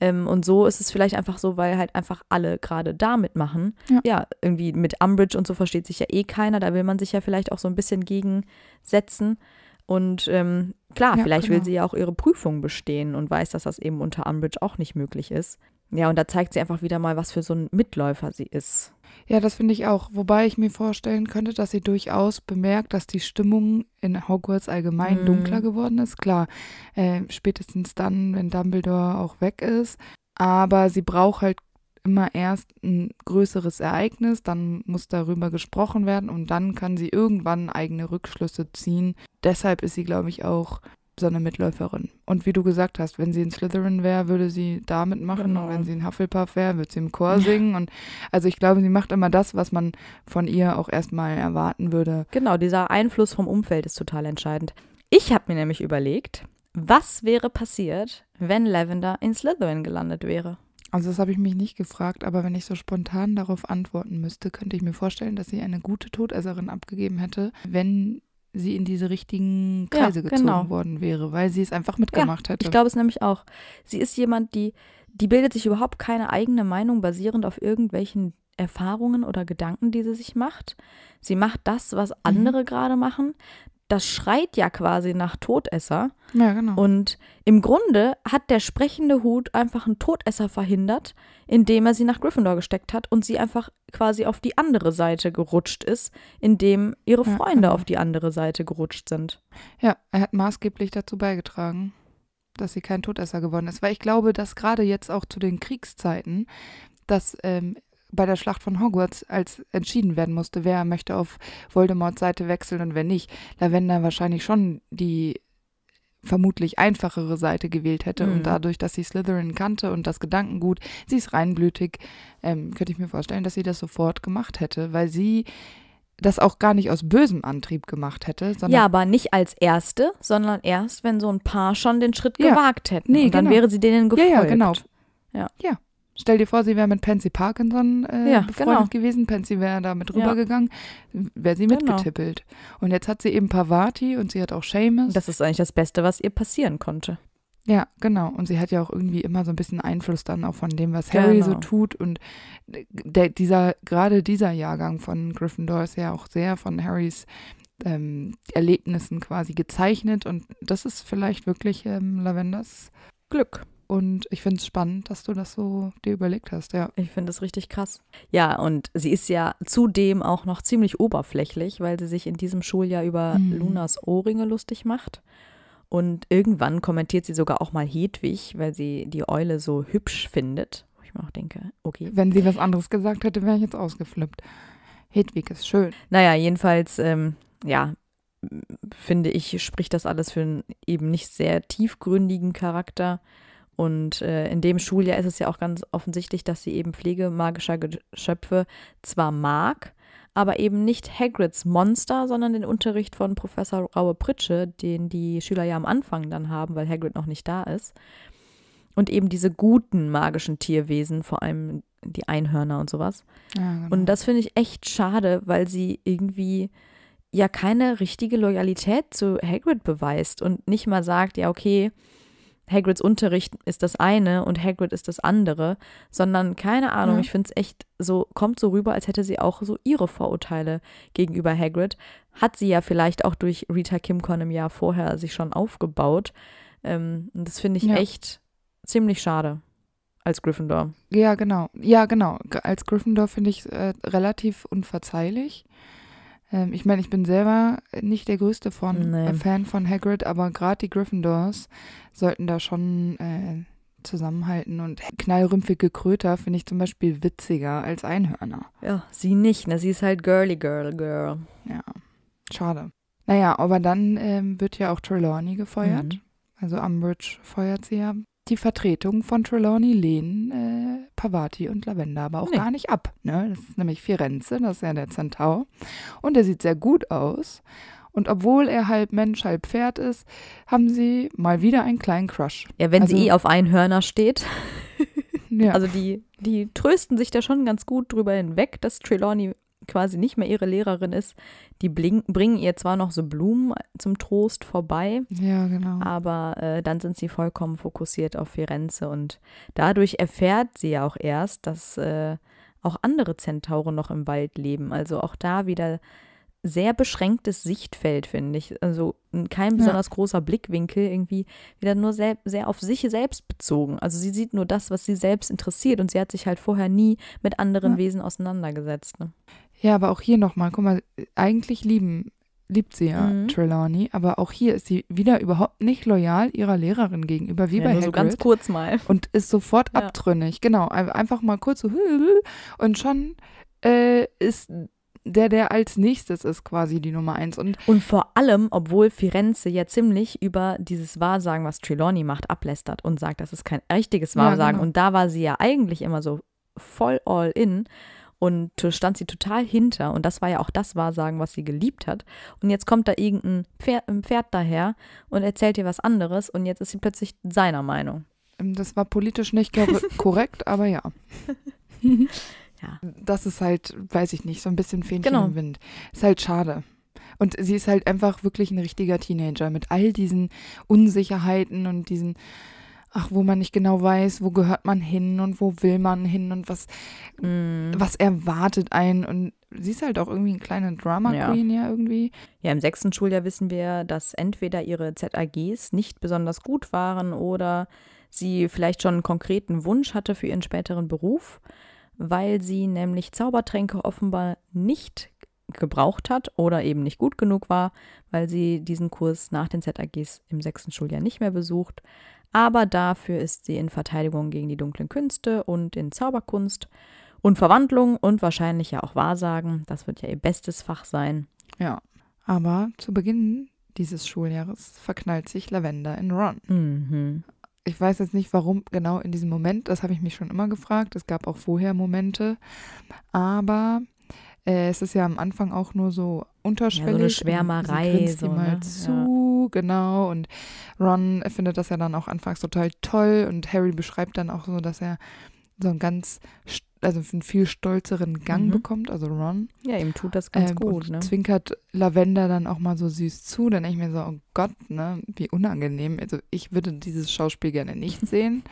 Ähm, und so ist es vielleicht einfach so, weil halt einfach alle gerade da mitmachen. Ja. ja, irgendwie mit Umbridge und so versteht sich ja eh keiner. Da will man sich ja vielleicht auch so ein bisschen gegensetzen. Und ähm, klar, ja, vielleicht genau. will sie ja auch ihre Prüfung bestehen und weiß, dass das eben unter Umbridge auch nicht möglich ist. Ja, und da zeigt sie einfach wieder mal, was für so ein Mitläufer sie ist. Ja, das finde ich auch. Wobei ich mir vorstellen könnte, dass sie durchaus bemerkt, dass die Stimmung in Hogwarts allgemein mhm. dunkler geworden ist. Klar, äh, spätestens dann, wenn Dumbledore auch weg ist. Aber sie braucht halt immer erst ein größeres Ereignis, dann muss darüber gesprochen werden und dann kann sie irgendwann eigene Rückschlüsse ziehen. Deshalb ist sie, glaube ich, auch so eine Mitläuferin. Und wie du gesagt hast, wenn sie in Slytherin wäre, würde sie da mitmachen. Genau. Und wenn genau. sie in Hufflepuff wäre, würde sie im Chor singen. Und also ich glaube, sie macht immer das, was man von ihr auch erstmal erwarten würde. Genau, dieser Einfluss vom Umfeld ist total entscheidend. Ich habe mir nämlich überlegt, was wäre passiert, wenn Lavender in Slytherin gelandet wäre? Also das habe ich mich nicht gefragt, aber wenn ich so spontan darauf antworten müsste, könnte ich mir vorstellen, dass sie eine gute Todesserin abgegeben hätte, wenn sie in diese richtigen Kreise ja, gezogen genau. worden wäre, weil sie es einfach mitgemacht ja, hätte. Ich glaube es nämlich auch. Sie ist jemand, die, die bildet sich überhaupt keine eigene Meinung basierend auf irgendwelchen Erfahrungen oder Gedanken, die sie sich macht. Sie macht das, was mhm. andere mhm. gerade machen das schreit ja quasi nach Todesser. Ja, genau. Und im Grunde hat der sprechende Hut einfach einen Todesser verhindert, indem er sie nach Gryffindor gesteckt hat und sie einfach quasi auf die andere Seite gerutscht ist, indem ihre ja, Freunde genau. auf die andere Seite gerutscht sind. Ja, er hat maßgeblich dazu beigetragen, dass sie kein Todesser geworden ist. Weil ich glaube, dass gerade jetzt auch zu den Kriegszeiten, dass ähm, bei der Schlacht von Hogwarts, als entschieden werden musste, wer möchte auf Voldemorts Seite wechseln und wer nicht, Lavenda wahrscheinlich schon die vermutlich einfachere Seite gewählt hätte. Mhm. Und dadurch, dass sie Slytherin kannte und das Gedankengut, sie ist reinblütig, ähm, könnte ich mir vorstellen, dass sie das sofort gemacht hätte, weil sie das auch gar nicht aus bösem Antrieb gemacht hätte. ja, aber nicht als Erste, sondern erst, wenn so ein Paar schon den Schritt ja. gewagt hätten. Nee, und dann genau. wäre sie denen gefolgt. Ja, ja genau. Ja. ja. Stell dir vor, sie wäre mit Pansy Parkinson äh, ja, genau. befreundet genau. gewesen. Pansy wäre da mit rübergegangen, ja. wäre sie genau. mitgetippelt. Genau. Und jetzt hat sie eben Pavati und sie hat auch Seamus. Das ist eigentlich das Beste, was ihr passieren konnte. Ja, genau. Und sie hat ja auch irgendwie immer so ein bisschen Einfluss dann auch von dem, was Harry genau. so tut. Und der, dieser, gerade dieser Jahrgang von Gryffindor ist ja auch sehr von Harrys ähm, Erlebnissen quasi gezeichnet. Und das ist vielleicht wirklich ähm, Lavenders Glück. Und ich finde es spannend, dass du das so dir überlegt hast, ja. Ich finde es richtig krass. Ja, und sie ist ja zudem auch noch ziemlich oberflächlich, weil sie sich in diesem Schuljahr über mhm. Lunas Ohrringe lustig macht. Und irgendwann kommentiert sie sogar auch mal Hedwig, weil sie die Eule so hübsch findet. Wo ich mir auch denke, okay. Wenn sie was anderes gesagt hätte, wäre ich jetzt ausgeflippt. Hedwig ist schön. Naja, jedenfalls, ähm, ja, finde ich, spricht das alles für einen eben nicht sehr tiefgründigen Charakter. Und äh, in dem Schuljahr ist es ja auch ganz offensichtlich, dass sie eben Pflege magischer Geschöpfe zwar mag, aber eben nicht Hagrids Monster, sondern den Unterricht von Professor Raue Pritsche, den die Schüler ja am Anfang dann haben, weil Hagrid noch nicht da ist. Und eben diese guten magischen Tierwesen, vor allem die Einhörner und sowas. Ja, genau. Und das finde ich echt schade, weil sie irgendwie ja keine richtige Loyalität zu Hagrid beweist und nicht mal sagt, ja, okay, Hagrids Unterricht ist das eine und Hagrid ist das andere, sondern keine Ahnung, mhm. ich finde es echt so, kommt so rüber, als hätte sie auch so ihre Vorurteile gegenüber Hagrid. Hat sie ja vielleicht auch durch Rita Kimcon im Jahr vorher sich schon aufgebaut. Ähm, das finde ich ja. echt ziemlich schade als Gryffindor. Ja, genau. Ja, genau. Als Gryffindor finde ich äh, relativ unverzeihlich. Ähm, ich meine, ich bin selber nicht der größte von, nee. Fan von Hagrid, aber gerade die Gryffindors sollten da schon äh, zusammenhalten und knallrümpfige Kröter finde ich zum Beispiel witziger als Einhörner. Ja, sie nicht, ne? Sie ist halt girly girl girl. Ja, schade. Naja, aber dann ähm, wird ja auch Trelawney gefeuert. Mhm. Also Umbridge feuert sie ja die Vertretung von Trelawney lehnen äh, Pavati und Lavender aber auch nee. gar nicht ab. Ne? Das ist nämlich Firenze, das ist ja der Zentaur. Und der sieht sehr gut aus. Und obwohl er halb Mensch, halb Pferd ist, haben sie mal wieder einen kleinen Crush. Ja, wenn also, sie eh auf einen Hörner steht. ja. Also die, die trösten sich da schon ganz gut drüber hinweg, dass Trelawney quasi nicht mehr ihre Lehrerin ist, die bringen ihr zwar noch so Blumen zum Trost vorbei, ja, genau. aber äh, dann sind sie vollkommen fokussiert auf Firenze und dadurch erfährt sie ja auch erst, dass äh, auch andere Zentauren noch im Wald leben. Also auch da wieder sehr beschränktes Sichtfeld, finde ich. Also kein besonders ja. großer Blickwinkel, irgendwie wieder nur sehr, sehr auf sich selbst bezogen. Also sie sieht nur das, was sie selbst interessiert und sie hat sich halt vorher nie mit anderen ja. Wesen auseinandergesetzt. Ne? Ja, aber auch hier nochmal, guck mal, eigentlich lieben, liebt sie ja mhm. Trelawney, aber auch hier ist sie wieder überhaupt nicht loyal ihrer Lehrerin gegenüber, wie ja, bei nur Hagrid. So ganz kurz mal. Und ist sofort ja. abtrünnig, genau. Einfach mal kurz so und schon äh, ist der, der als nächstes ist, quasi die Nummer eins. Und, und vor allem, obwohl Firenze ja ziemlich über dieses Wahrsagen, was Trelawney macht, ablästert und sagt, das ist kein richtiges Wahrsagen. Ja, genau. Und da war sie ja eigentlich immer so voll all in. Und äh, stand sie total hinter. Und das war ja auch das Wahrsagen, was sie geliebt hat. Und jetzt kommt da irgendein Pferd, Pferd daher und erzählt ihr was anderes. Und jetzt ist sie plötzlich seiner Meinung. Ähm, das war politisch nicht korrekt, aber ja. ja. Das ist halt, weiß ich nicht, so ein bisschen Fähnchen genau. im Wind. Ist halt schade. Und sie ist halt einfach wirklich ein richtiger Teenager mit all diesen Unsicherheiten und diesen ach, wo man nicht genau weiß, wo gehört man hin und wo will man hin und was, mm. was erwartet einen. Und sie ist halt auch irgendwie ein kleiner Drama Queen, ja. ja. irgendwie. Ja, im sechsten Schuljahr wissen wir, dass entweder ihre ZAGs nicht besonders gut waren oder sie vielleicht schon einen konkreten Wunsch hatte für ihren späteren Beruf, weil sie nämlich Zaubertränke offenbar nicht gebraucht hat oder eben nicht gut genug war, weil sie diesen Kurs nach den ZAGs im sechsten Schuljahr nicht mehr besucht aber dafür ist sie in Verteidigung gegen die dunklen Künste und in Zauberkunst und Verwandlung und wahrscheinlich ja auch Wahrsagen. Das wird ja ihr bestes Fach sein. Ja, aber zu Beginn dieses Schuljahres verknallt sich Lavender in Ron. Mhm. Ich weiß jetzt nicht, warum genau in diesem Moment, das habe ich mich schon immer gefragt. Es gab auch vorher Momente, aber äh, es ist ja am Anfang auch nur so unterschwellig. Ja, so eine Schwärmerei. Sie so, ihm halt ne? zu, ja. genau. Und Ron findet das ja dann auch anfangs total toll und Harry beschreibt dann auch so, dass er so einen ganz, also einen viel stolzeren Gang mhm. bekommt, also Ron. Ja, ihm tut das ganz ähm, gut. ne? zwinkert Lavender dann auch mal so süß zu. Dann denke ich mir so, oh Gott, ne, wie unangenehm. Also ich würde dieses Schauspiel gerne nicht sehen.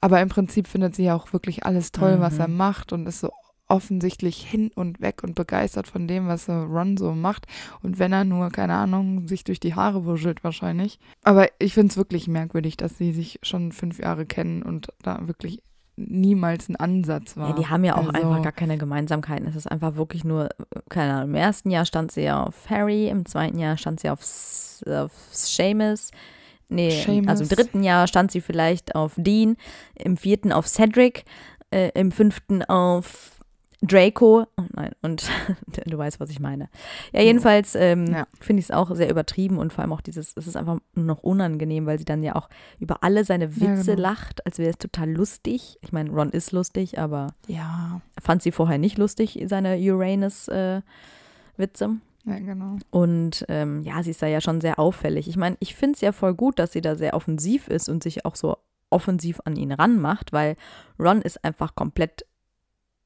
Aber im Prinzip findet sie ja auch wirklich alles toll, mhm. was er mhm. macht und ist so, offensichtlich hin und weg und begeistert von dem, was äh, Ron so macht. Und wenn er nur, keine Ahnung, sich durch die Haare wuschelt wahrscheinlich. Aber ich finde es wirklich merkwürdig, dass sie sich schon fünf Jahre kennen und da wirklich niemals ein Ansatz war. Ja, die haben ja auch also, einfach gar keine Gemeinsamkeiten. Es ist einfach wirklich nur, keine Ahnung, im ersten Jahr stand sie ja auf Harry, im zweiten Jahr stand sie auf, auf Seamus. Nee, Seamus. also im dritten Jahr stand sie vielleicht auf Dean, im vierten auf Cedric, äh, im fünften auf Draco, oh nein, und du weißt, was ich meine. Ja, mhm. jedenfalls ähm, ja. finde ich es auch sehr übertrieben und vor allem auch dieses, es ist einfach nur noch unangenehm, weil sie dann ja auch über alle seine Witze ja, genau. lacht, als wäre es total lustig. Ich meine, Ron ist lustig, aber ja. fand sie vorher nicht lustig, seine Uranus-Witze. Äh, ja, genau. Und ähm, ja, sie ist da ja schon sehr auffällig. Ich meine, ich finde es ja voll gut, dass sie da sehr offensiv ist und sich auch so offensiv an ihn ranmacht, weil Ron ist einfach komplett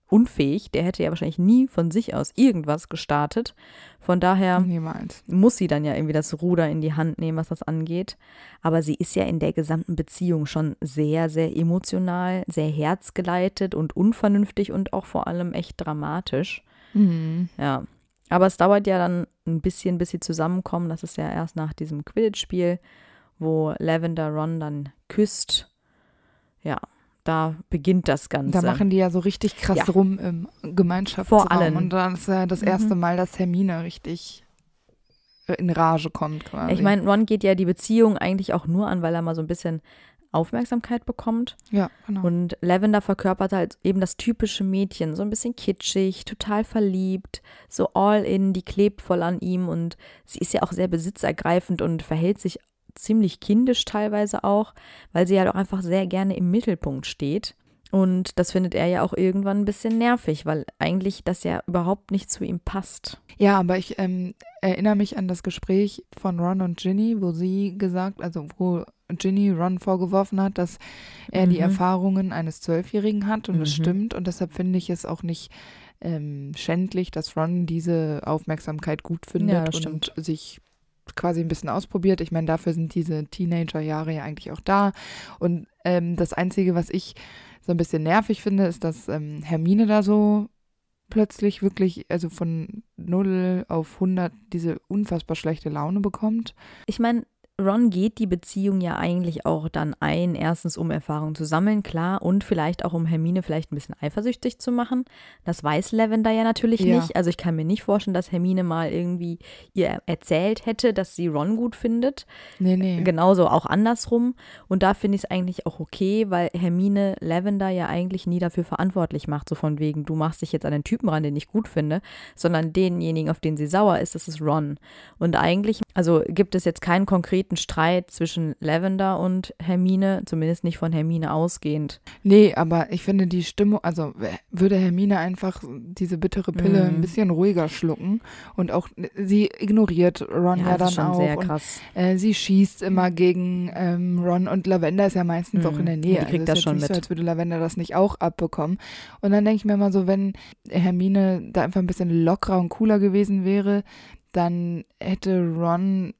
unfähig. Der hätte ja wahrscheinlich nie von sich aus irgendwas gestartet. Von daher Niemals. muss sie dann ja irgendwie das Ruder in die Hand nehmen, was das angeht. Aber sie ist ja in der gesamten Beziehung schon sehr, sehr emotional, sehr herzgeleitet und unvernünftig und auch vor allem echt dramatisch. Mhm. Ja. Aber es dauert ja dann ein bisschen, bis sie zusammenkommen. Das ist ja erst nach diesem Quidditch-Spiel, wo Lavender Ron dann küsst. Ja, da beginnt das Ganze. Da machen die ja so richtig krass ja. rum im Gemeinschaftsraum. Vor allem. Und dann ist ja das mhm. erste Mal, dass Hermine richtig äh, in Rage kommt quasi. Ich meine, Ron geht ja die Beziehung eigentlich auch nur an, weil er mal so ein bisschen Aufmerksamkeit bekommt. Ja, genau. Und Lavender verkörpert halt eben das typische Mädchen, so ein bisschen kitschig, total verliebt, so all in, die klebt voll an ihm und sie ist ja auch sehr besitzergreifend und verhält sich ziemlich kindisch teilweise auch, weil sie halt auch einfach sehr gerne im Mittelpunkt steht. Und das findet er ja auch irgendwann ein bisschen nervig, weil eigentlich das ja überhaupt nicht zu ihm passt. Ja, aber ich ähm, erinnere mich an das Gespräch von Ron und Ginny, wo sie gesagt, also wo Ginny Ron vorgeworfen hat, dass er mhm. die Erfahrungen eines Zwölfjährigen hat und mhm. das stimmt. Und deshalb finde ich es auch nicht ähm, schändlich, dass Ron diese Aufmerksamkeit gut findet ja, und sich quasi ein bisschen ausprobiert. Ich meine, dafür sind diese Teenager-Jahre ja eigentlich auch da. Und ähm, das Einzige, was ich so ein bisschen nervig finde, ist, dass ähm, Hermine da so plötzlich wirklich, also von 0 auf 100, diese unfassbar schlechte Laune bekommt. Ich meine, Ron geht die Beziehung ja eigentlich auch dann ein, erstens um Erfahrung zu sammeln, klar, und vielleicht auch um Hermine vielleicht ein bisschen eifersüchtig zu machen. Das weiß Lavender ja natürlich ja. nicht. Also ich kann mir nicht vorstellen, dass Hermine mal irgendwie ihr erzählt hätte, dass sie Ron gut findet. Nee, nee. Äh, genauso auch andersrum. Und da finde ich es eigentlich auch okay, weil Hermine Lavender ja eigentlich nie dafür verantwortlich macht, so von wegen, du machst dich jetzt an den Typen ran, den ich gut finde, sondern denjenigen, auf den sie sauer ist, das ist Ron. Und eigentlich, also gibt es jetzt keinen konkreten direkten Streit zwischen Lavender und Hermine, zumindest nicht von Hermine ausgehend. Nee, aber ich finde die Stimmung, also würde Hermine einfach diese bittere Pille mm. ein mhm. bisschen ruhiger schlucken und auch sie ignoriert Ron ja, ja dann auch. Sehr und, Äh, sie schießt immer gegen ähm, Ron und Lavender ist ja meistens mm. auch in mhm. der Nähe. Die kriegt also das ist schon nicht mit. So, als würde Lavender das nicht auch abbekommen. Und dann denke ich mir mal so, wenn Hermine da einfach ein bisschen lockerer und cooler gewesen wäre, dann hätte Ron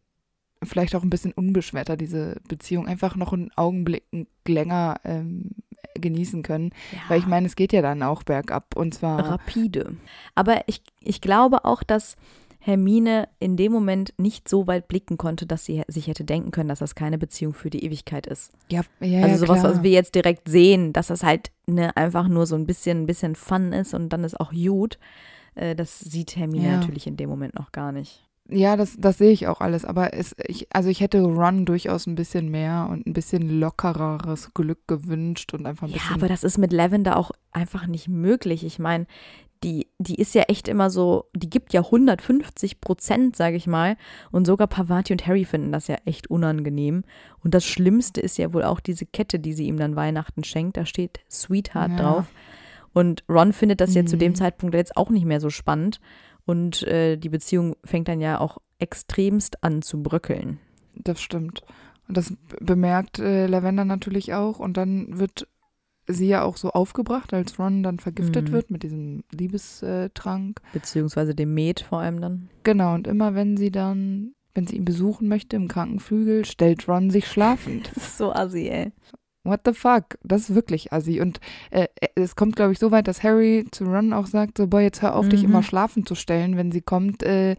vielleicht auch ein bisschen unbeschwerter diese Beziehung einfach noch einen Augenblick länger ähm, genießen können. Ja. Weil ich meine, es geht ja dann auch bergab und zwar. Rapide. Aber ich, ich glaube auch, dass Hermine in dem Moment nicht so weit blicken konnte, dass sie sich hätte denken können, dass das keine Beziehung für die Ewigkeit ist. Ja, ja Also sowas, klar. was wir jetzt direkt sehen, dass das halt ne, einfach nur so ein bisschen, ein bisschen Fun ist und dann ist auch gut. Äh, das sieht Hermine ja. natürlich in dem Moment noch gar nicht ja, das, das sehe ich auch alles, aber es, ich, also ich hätte Ron durchaus ein bisschen mehr und ein bisschen lockereres Glück gewünscht und einfach ein bisschen. Ja, aber das ist mit Lavender auch einfach nicht möglich. Ich meine, die, die ist ja echt immer so, die gibt ja 150 Prozent, sage ich mal. Und sogar Pavati und Harry finden das ja echt unangenehm. Und das Schlimmste ist ja wohl auch diese Kette, die sie ihm dann Weihnachten schenkt. Da steht Sweetheart ja. drauf. Und Ron findet das mhm. ja zu dem mhm. Zeitpunkt jetzt auch nicht mehr so spannend. Und äh, die Beziehung fängt dann ja auch extremst an zu bröckeln. Das stimmt. Und das bemerkt äh, Lavender natürlich auch. Und dann wird sie ja auch so aufgebracht, als Ron dann vergiftet mhm. wird mit diesem Liebestrank. Beziehungsweise dem Met vor allem dann. Genau, und immer wenn sie dann, wenn sie ihn besuchen möchte im Krankenflügel, stellt Ron sich schlafend. das ist so assi, ey. What the fuck? Das ist wirklich assi. Und äh, äh es kommt, glaube ich, so weit, dass Harry zu Ron auch sagt, so, boah, jetzt hör auf, mhm. dich immer schlafen zu stellen, wenn sie kommt, äh,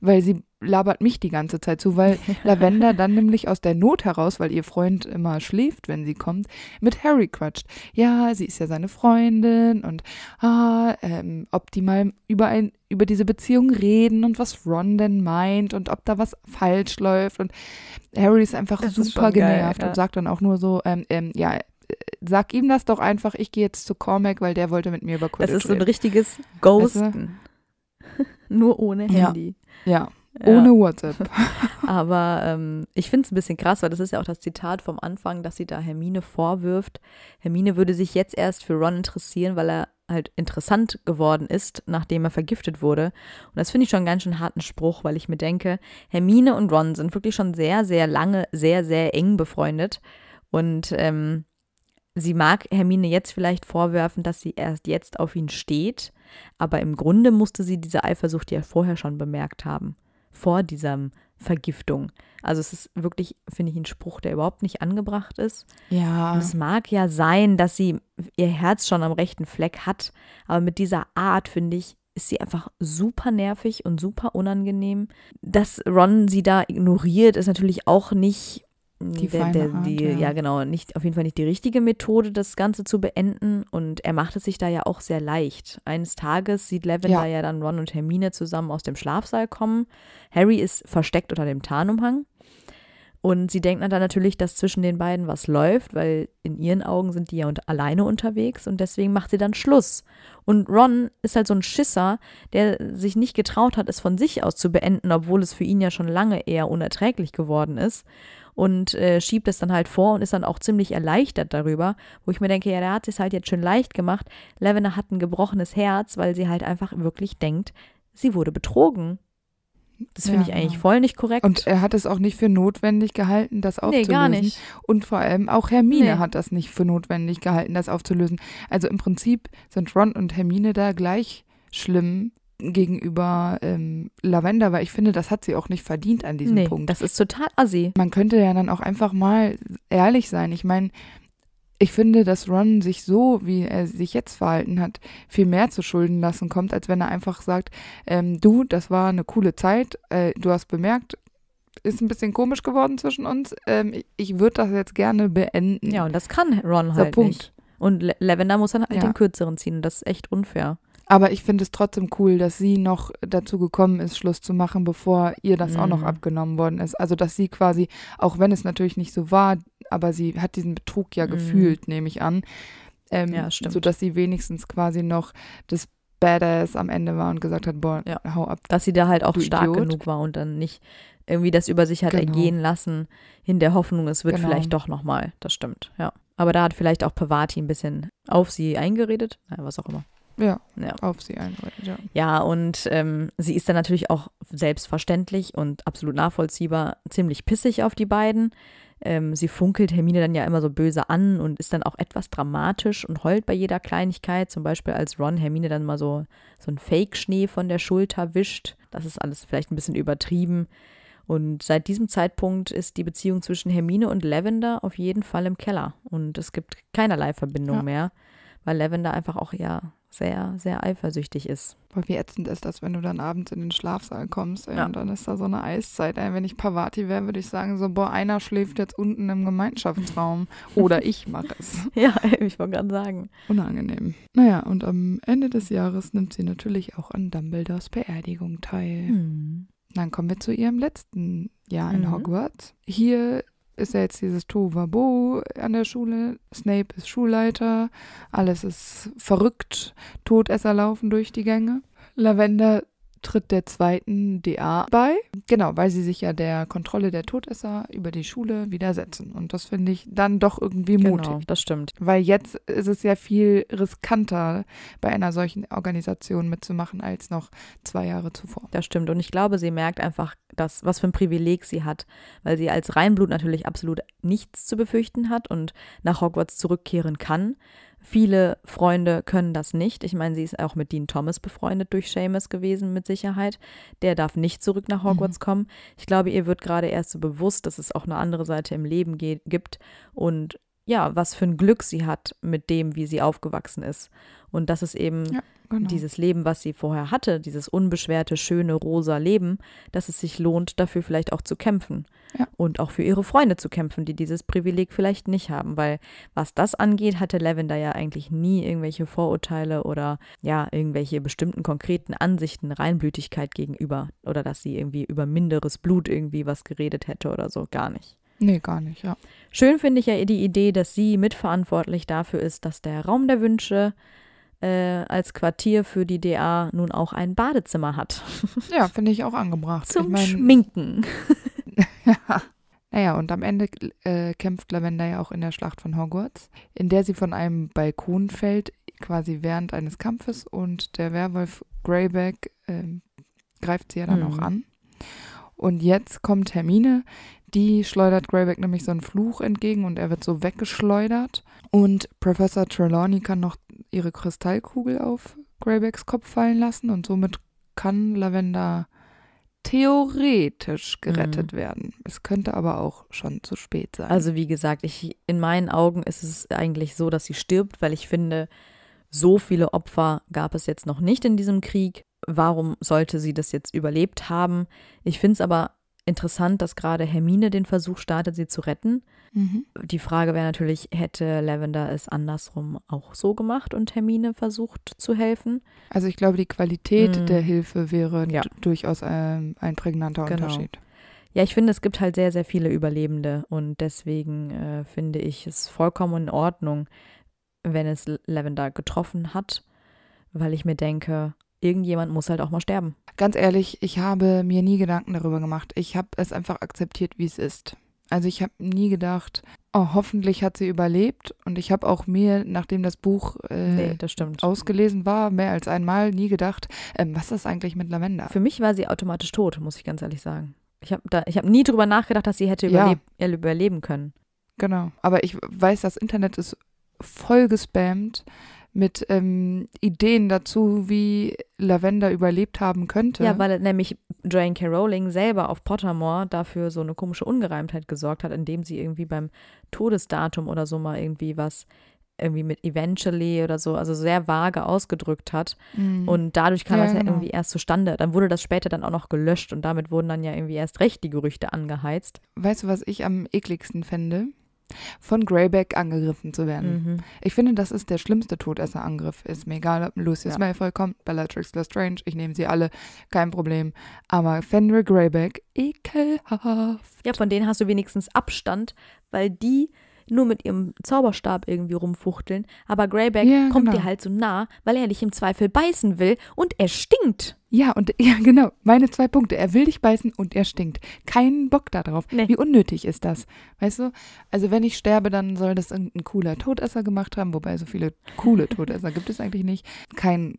weil sie labert mich die ganze Zeit zu, weil Lavender dann nämlich aus der Not heraus, weil ihr Freund immer schläft, wenn sie kommt, mit Harry quatscht. Ja, sie ist ja seine Freundin und ah, ähm, ob die mal über, ein, über diese Beziehung reden und was Ron denn meint und ob da was falsch läuft. Und Harry ist einfach das super ist genervt geil, ja. und sagt dann auch nur so, ähm, ähm, ja, äh, sag ihm das doch einfach, ich gehe jetzt zu Cormac, weil der wollte mit mir über Quidditch Das ist so ein richtiges Ghosten. Weißt du? nur ohne Handy. Ja. ja. Ohne WhatsApp. Aber ähm, ich finde es ein bisschen krass, weil das ist ja auch das Zitat vom Anfang, dass sie da Hermine vorwirft. Hermine würde sich jetzt erst für Ron interessieren, weil er halt interessant geworden ist, nachdem er vergiftet wurde. Und das finde ich schon einen ganz schön harten Spruch, weil ich mir denke, Hermine und Ron sind wirklich schon sehr, sehr lange, sehr, sehr eng befreundet. Und ähm, sie mag Hermine jetzt vielleicht vorwerfen, dass sie erst jetzt auf ihn steht, aber im Grunde musste sie diese Eifersucht ja vorher schon bemerkt haben vor dieser Vergiftung. Also es ist wirklich, finde ich, ein Spruch, der überhaupt nicht angebracht ist. Ja. Und es mag ja sein, dass sie ihr Herz schon am rechten Fleck hat, aber mit dieser Art, finde ich, ist sie einfach super nervig und super unangenehm. Dass Ron sie da ignoriert, ist natürlich auch nicht die, der, der, Art, die ja. ja. genau, nicht, auf jeden Fall nicht die richtige Methode, das Ganze zu beenden. Und er macht es sich da ja auch sehr leicht. Eines Tages sieht Lavender ja, ja dann Ron und Hermine zusammen aus dem Schlafsaal kommen. Harry ist versteckt unter dem Tarnumhang. Und sie denkt dann natürlich, dass zwischen den beiden was läuft, weil in ihren Augen sind die ja und alleine unterwegs und deswegen macht sie dann Schluss. Und Ron ist halt so ein Schisser, der sich nicht getraut hat, es von sich aus zu beenden, obwohl es für ihn ja schon lange eher unerträglich geworden ist. Und äh, schiebt es dann halt vor und ist dann auch ziemlich erleichtert darüber, wo ich mir denke, ja, der hat es halt jetzt schön leicht gemacht. Lavender hat ein gebrochenes Herz, weil sie halt einfach wirklich denkt, sie wurde betrogen. Das finde ja, ich eigentlich voll nicht korrekt. Und er hat es auch nicht für notwendig gehalten, das aufzulösen. Nee, gar nicht. Und vor allem auch Hermine nee. hat das nicht für notwendig gehalten, das aufzulösen. Also im Prinzip sind Ron und Hermine da gleich schlimm gegenüber ähm, Lavender, weil ich finde, das hat sie auch nicht verdient an diesem nee, Punkt. Das ist total assi. Man könnte ja dann auch einfach mal ehrlich sein. Ich meine, ich finde, dass Ron sich so, wie er sich jetzt verhalten hat, viel mehr zu Schulden lassen kommt, als wenn er einfach sagt, ähm, du, das war eine coole Zeit, äh, du hast bemerkt, ist ein bisschen komisch geworden zwischen uns, ähm, ich, würde das jetzt gerne beenden. Ja, und das kann Ron halt Punkt. nicht. Und Lavender muss dann halt ja. den kürzeren ziehen, das ist echt unfair. Aber ich finde es trotzdem cool, dass sie noch dazu gekommen ist, Schluss zu machen, bevor ihr das mhm. auch noch mhm. abgenommen worden ist. Also, dass sie quasi, auch wenn es natürlich nicht so war, aber sie hat diesen Betrug ja mhm. gefühlt, nehme ich an. Ähm, ja, stimmt. Sodass sie wenigstens quasi noch das Badass am Ende war und gesagt hat, boah, ja. hau ab. Dass sie da halt auch stark Idiot. genug war und dann nicht irgendwie das über sich hat genau. ergehen lassen, in der Hoffnung, es wird genau. vielleicht doch nochmal. Das stimmt, ja. Aber da hat vielleicht auch Pavati ein bisschen auf sie eingeredet, naja, was auch immer. Ja, ja, auf sie einredet, ja. Ja, und ähm, sie ist dann natürlich auch selbstverständlich und absolut nachvollziehbar ziemlich pissig auf die beiden. Ähm, sie funkelt Hermine dann ja immer so böse an und ist dann auch etwas dramatisch und heult bei jeder Kleinigkeit. Zum Beispiel, als Ron Hermine dann mal so, so einen Fake-Schnee von der Schulter wischt. Das ist alles vielleicht ein bisschen übertrieben. Und seit diesem Zeitpunkt ist die Beziehung zwischen Hermine und Lavender auf jeden Fall im Keller. Und es gibt keinerlei Verbindung ja. mehr, weil Lavender einfach auch ja sehr, sehr eifersüchtig ist. Boah, wie ätzend ist das, wenn du dann abends in den Schlafsaal kommst ey, ja. und dann ist da so eine Eiszeit. Ey. Wenn ich Pavati wäre, würde ich sagen, so, boah, einer schläft jetzt unten im Gemeinschaftsraum oder ich mache es. Ja, ich wollte gerade sagen. Unangenehm. Naja, und am Ende des Jahres nimmt sie natürlich auch an Dumbledores Beerdigung teil. Hm. Dann kommen wir zu ihrem letzten Jahr in mhm. Hogwarts. Hier ist ja jetzt dieses Tohuwabohu an der Schule. Snape ist Schulleiter. Alles ist verrückt. Todesser laufen durch die Gänge. Lavender tritt der zweiten DA bei. Genau, weil sie sich ja der Kontrolle der Todesser über die Schule widersetzen. Und das finde ich dann doch irgendwie genau, mutig. Genau, das stimmt. Weil jetzt ist es ja viel riskanter, bei einer solchen Organisation mitzumachen, als noch zwei Jahre zuvor. Das stimmt. Und ich glaube, sie merkt einfach, dass, was für ein Privileg sie hat, weil sie als Reinblut natürlich absolut nichts zu befürchten hat und nach Hogwarts zurückkehren kann. Viele Freunde können das nicht. Ich meine, sie ist auch mit Dean Thomas befreundet durch Seamus gewesen, mit Sicherheit. Der darf nicht zurück nach Hogwarts mhm. kommen. Ich glaube, ihr wird gerade erst so bewusst, dass es auch eine andere Seite im Leben gibt und ja, was für ein Glück sie hat mit dem, wie sie aufgewachsen ist. Und das ist eben ja genau. dieses Leben, was sie vorher hatte, dieses unbeschwerte, schöne, rosa Leben, dass es sich lohnt, dafür vielleicht auch zu kämpfen. Ja. Und auch für ihre Freunde zu kämpfen, die dieses Privileg vielleicht nicht haben. Weil was das angeht, hatte Lavender ja eigentlich nie irgendwelche Vorurteile oder ja, irgendwelche bestimmten konkreten Ansichten, Reinblütigkeit gegenüber. Oder dass sie irgendwie über minderes Blut irgendwie was geredet hätte oder so. Gar nicht. Nee, gar nicht, ja. Schön finde ich ja die Idee, dass sie mitverantwortlich dafür ist, dass der Raum der Wünsche äh, als Quartier für die DA nun auch ein Badezimmer hat. Ja, finde ich auch angebracht. Zum ich mein, Schminken. ja. Naja, und am Ende äh, kämpft Lavender ja auch in der Schlacht von Hogwarts, in der sie von einem Balkon fällt, quasi während eines Kampfes und der Werwolf Greyback äh, greift sie ja dann hm. auch an. Und jetzt kommt Hermine, die schleudert Greyback nämlich so einen Fluch entgegen und er wird so weggeschleudert. Und Professor Trelawney kann noch ihre Kristallkugel auf Greybacks Kopf fallen lassen und somit kann Lavender theoretisch gerettet mhm. werden. Es könnte aber auch schon zu spät sein. Also wie gesagt, ich in meinen Augen ist es eigentlich so, dass sie stirbt, weil ich finde, so viele Opfer gab es jetzt noch nicht in diesem Krieg. Warum sollte sie das jetzt überlebt haben? Ich finde es aber interessant, dass gerade Hermine den Versuch startet, sie zu retten. Mhm. Die Frage wäre natürlich, hätte Lavender es andersrum auch so gemacht und Hermine versucht zu helfen? Also ich glaube, die Qualität mhm. der Hilfe wäre ja. durchaus ein, ähm, ein prägnanter genau. Unterschied. Ja, ich finde, es gibt halt sehr, sehr viele Überlebende und deswegen äh, finde ich es vollkommen in Ordnung, wenn es Lavender getroffen hat, weil ich mir denke, irgendjemand muss halt auch mal sterben. Ganz ehrlich, ich habe mir nie Gedanken darüber gemacht. Ich habe es einfach akzeptiert, wie es ist. Also ich habe nie gedacht, oh, hoffentlich hat sie überlebt. Und ich habe auch mir, nachdem das Buch äh, nee, das ausgelesen war, mehr als einmal nie gedacht, ähm, was ist eigentlich mit Lavenda? Für mich war sie automatisch tot, muss ich ganz ehrlich sagen. Ich habe hab nie drüber nachgedacht, dass sie hätte überleb ja. Äh, überleben können. Genau. Aber ich weiß, das Internet ist voll gespammt mit ähm, Ideen dazu, wie Lavender überlebt haben könnte. Ja, weil nämlich Jane K. Rowling selber auf Pottermore dafür so eine komische Ungereimtheit gesorgt hat, indem sie irgendwie beim Todesdatum oder so mal irgendwie was irgendwie mit eventually oder so, also sehr vage ausgedrückt hat. Mhm. Und dadurch kam ja, das ja genau. irgendwie erst zustande. Dann wurde das später dann auch noch gelöscht und damit wurden dann ja irgendwie erst recht die Gerüchte angeheizt. Weißt du, was ich am ekligsten fände? von Greyback angegriffen zu werden. Mhm. Ich finde, das ist der schlimmste Todesserangriff. Ist mir egal, ob Lucius ja. Malfoy kommt, Bellatrix Lestrange, ich nehme sie alle, kein Problem. Aber Fenrir Greyback, ekelhaft. Ja, von denen hast du wenigstens Abstand, weil die nur mit ihrem Zauberstab irgendwie rumfuchteln. Aber Greyback ja, kommt genau. dir halt so nah, weil er dich im Zweifel beißen will und er stinkt. Ja, und ja, genau, meine zwei Punkte. Er will dich beißen und er stinkt. Keinen Bock darauf. Nee. Wie unnötig ist das? Weißt du? Also wenn ich sterbe, dann soll das irgendein cooler Todesser gemacht haben, wobei so viele coole Todesser gibt es eigentlich nicht. Kein,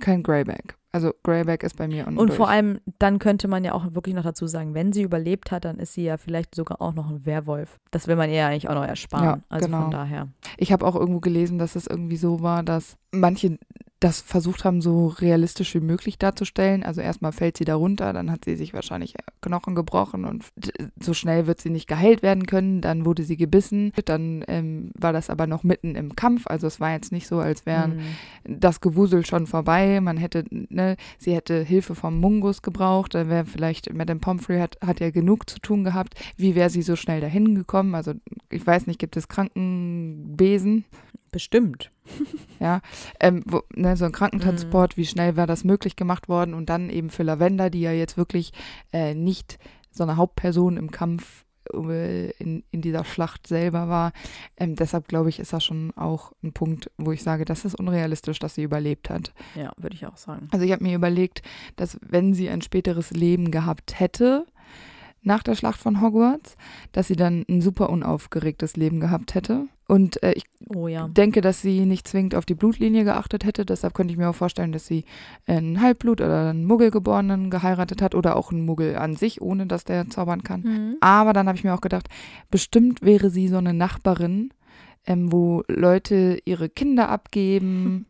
kein Greyback. Also Greyback ist bei mir und. Und vor allem, dann könnte man ja auch wirklich noch dazu sagen, wenn sie überlebt hat, dann ist sie ja vielleicht sogar auch noch ein Werwolf. Das will man ihr eigentlich auch noch ersparen. Ja, also genau. von daher. Ich habe auch irgendwo gelesen, dass es irgendwie so war, dass manche das versucht haben, so realistisch wie möglich darzustellen. Also erstmal fällt sie da runter, dann hat sie sich wahrscheinlich äh, Knochen gebrochen und so schnell wird sie nicht geheilt werden können. Dann wurde sie gebissen. Dann ähm, war das aber noch mitten im Kampf. Also es war jetzt nicht so, als wären mhm. das Gewusel schon vorbei. Man hätte, ne, sie hätte Hilfe vom Mungus gebraucht. Dann wäre vielleicht Madame Pomfrey hat, hat ja genug zu tun gehabt. Wie wäre sie so schnell dahin gekommen? Also ich weiß nicht, gibt es Krankenbesen? Bestimmt. ja, ähm, wo, ne, so ein Krankentransport, mhm. wie schnell wäre das möglich gemacht worden und dann eben für Lavenda, die ja jetzt wirklich äh, nicht so eine Hauptperson im Kampf äh, in, in dieser Schlacht selber war. Ähm, deshalb glaube ich, ist das schon auch ein Punkt, wo ich sage, das ist unrealistisch, dass sie überlebt hat. Ja, würde ich auch sagen. Also ich habe mir überlegt, dass wenn sie ein späteres Leben gehabt hätte, nach der Schlacht von Hogwarts, dass sie dann ein super unaufgeregtes Leben gehabt hätte. Und äh, ich oh, ja. denke, dass sie nicht zwingend auf die Blutlinie geachtet hätte. Deshalb könnte ich mir auch vorstellen, dass sie einen Halbblut oder einen Muggelgeborenen geheiratet hat oder auch einen Muggel an sich, ohne dass der zaubern kann. Mhm. Aber dann habe ich mir auch gedacht, bestimmt wäre sie so eine Nachbarin, ähm, wo Leute ihre Kinder abgeben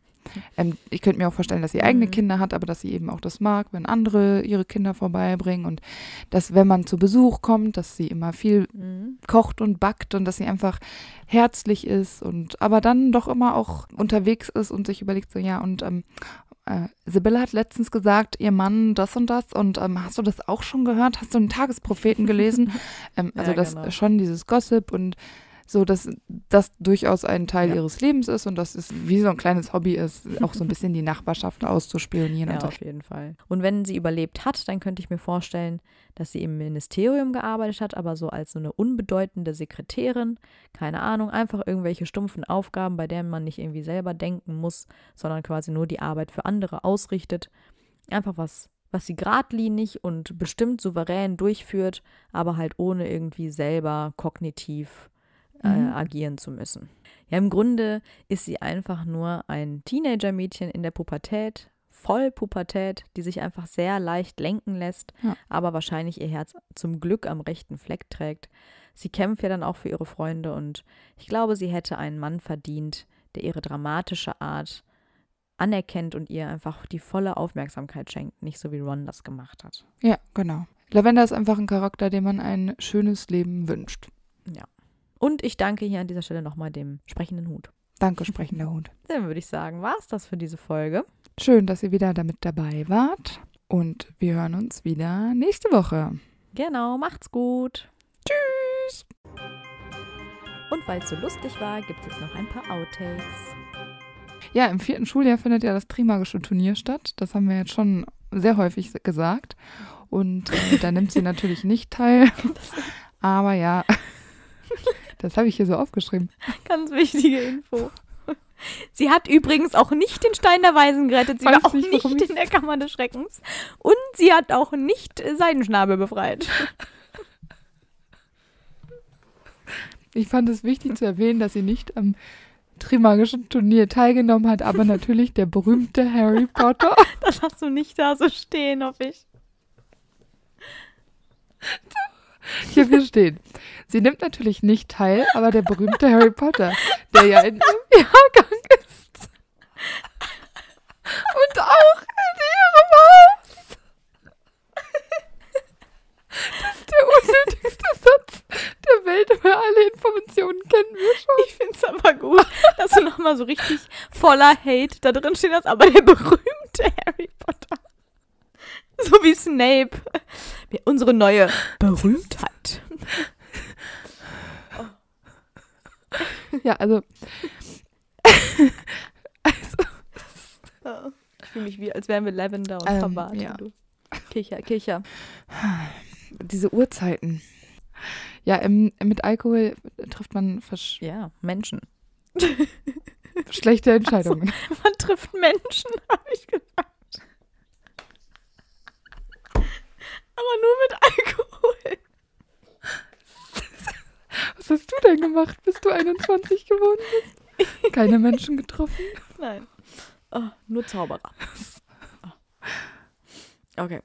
Ähm, ich könnte mir auch vorstellen, dass sie eigene mhm. Kinder hat, aber dass sie eben auch das mag, wenn andere ihre Kinder vorbeibringen und dass, wenn man zu Besuch kommt, dass sie immer viel mhm. kocht und backt und dass sie einfach herzlich ist und aber dann doch immer auch unterwegs ist und sich überlegt, so ja, und ähm, äh, Sibylle hat letztens gesagt, ihr Mann das und das und ähm, hast du das auch schon gehört? Hast du einen Tagespropheten gelesen? ähm, also ja, das genau. schon dieses Gossip und so dass das durchaus ein Teil ja. ihres Lebens ist und das ist wie so ein kleines Hobby ist, auch so ein bisschen die Nachbarschaft auszuspionieren. Ja, so. auf jeden Fall. Und wenn sie überlebt hat, dann könnte ich mir vorstellen, dass sie im Ministerium gearbeitet hat, aber so als so eine unbedeutende Sekretärin, keine Ahnung, einfach irgendwelche stumpfen Aufgaben, bei denen man nicht irgendwie selber denken muss, sondern quasi nur die Arbeit für andere ausrichtet. Einfach was was sie geradlinig und bestimmt souverän durchführt, aber halt ohne irgendwie selber kognitiv äh, mhm. agieren zu müssen. Ja, im Grunde ist sie einfach nur ein Teenager-Mädchen in der Pubertät, voll Pubertät, die sich einfach sehr leicht lenken lässt, ja. aber wahrscheinlich ihr Herz zum Glück am rechten Fleck trägt. Sie kämpft ja dann auch für ihre Freunde und ich glaube, sie hätte einen Mann verdient, der ihre dramatische Art anerkennt und ihr einfach die volle Aufmerksamkeit schenkt, nicht so wie Ron das gemacht hat. Ja, genau. Lavender ist einfach ein Charakter, dem man ein schönes Leben wünscht. Ja. Und ich danke hier an dieser Stelle nochmal dem sprechenden Hut. Danke, sprechender Hut. Dann würde ich sagen, war es das für diese Folge. Schön, dass ihr wieder damit dabei wart. Und wir hören uns wieder nächste Woche. Genau, macht's gut. Tschüss. Und weil es so lustig war, gibt es jetzt noch ein paar Outtakes. Ja, im vierten Schuljahr findet ja das Trimagische Turnier statt. Das haben wir jetzt schon sehr häufig gesagt. Und äh, da nimmt sie natürlich nicht teil. Aber ja. Das habe ich hier so aufgeschrieben. Ganz wichtige Info. Sie hat übrigens auch nicht den Stein der Weisen gerettet. Sie Weiß war auch nicht, nicht in der Kammer des Schreckens. Und sie hat auch nicht Seidenschnabel befreit. Ich fand es wichtig zu erwähnen, dass sie nicht am Trimagischen Turnier teilgenommen hat, aber natürlich der berühmte Harry Potter. Das hast du nicht da so stehen, hoffe ich. Ich habe hier stehen. Sie nimmt natürlich nicht teil, aber der berühmte Harry Potter, der ja in ihrem Jahrgang ist. Und auch in ihrem Haus. Das ist der unnötigste Satz der Welt, weil alle Informationen kennen wir schon. Ich finde es aber gut, dass du nochmal so richtig voller Hate da drin stehen hast, aber der berühmte Harry Potter. So wie Snape. Unsere neue Berühmtheit. Ja, also. also ich fühle mich wie, als wären wir Lavender und ähm, Rabat. Ja. Kicher, Kicher. Diese Uhrzeiten. Ja, im, mit Alkohol trifft man Versch ja, Menschen. Schlechte also, Entscheidungen. Also, man trifft Menschen, habe ich gesagt. Aber nur mit Alkohol. Was hast du denn gemacht, bis du 21 geworden bist? Keine Menschen getroffen? Nein. Oh, nur Zauberer. Oh. Okay.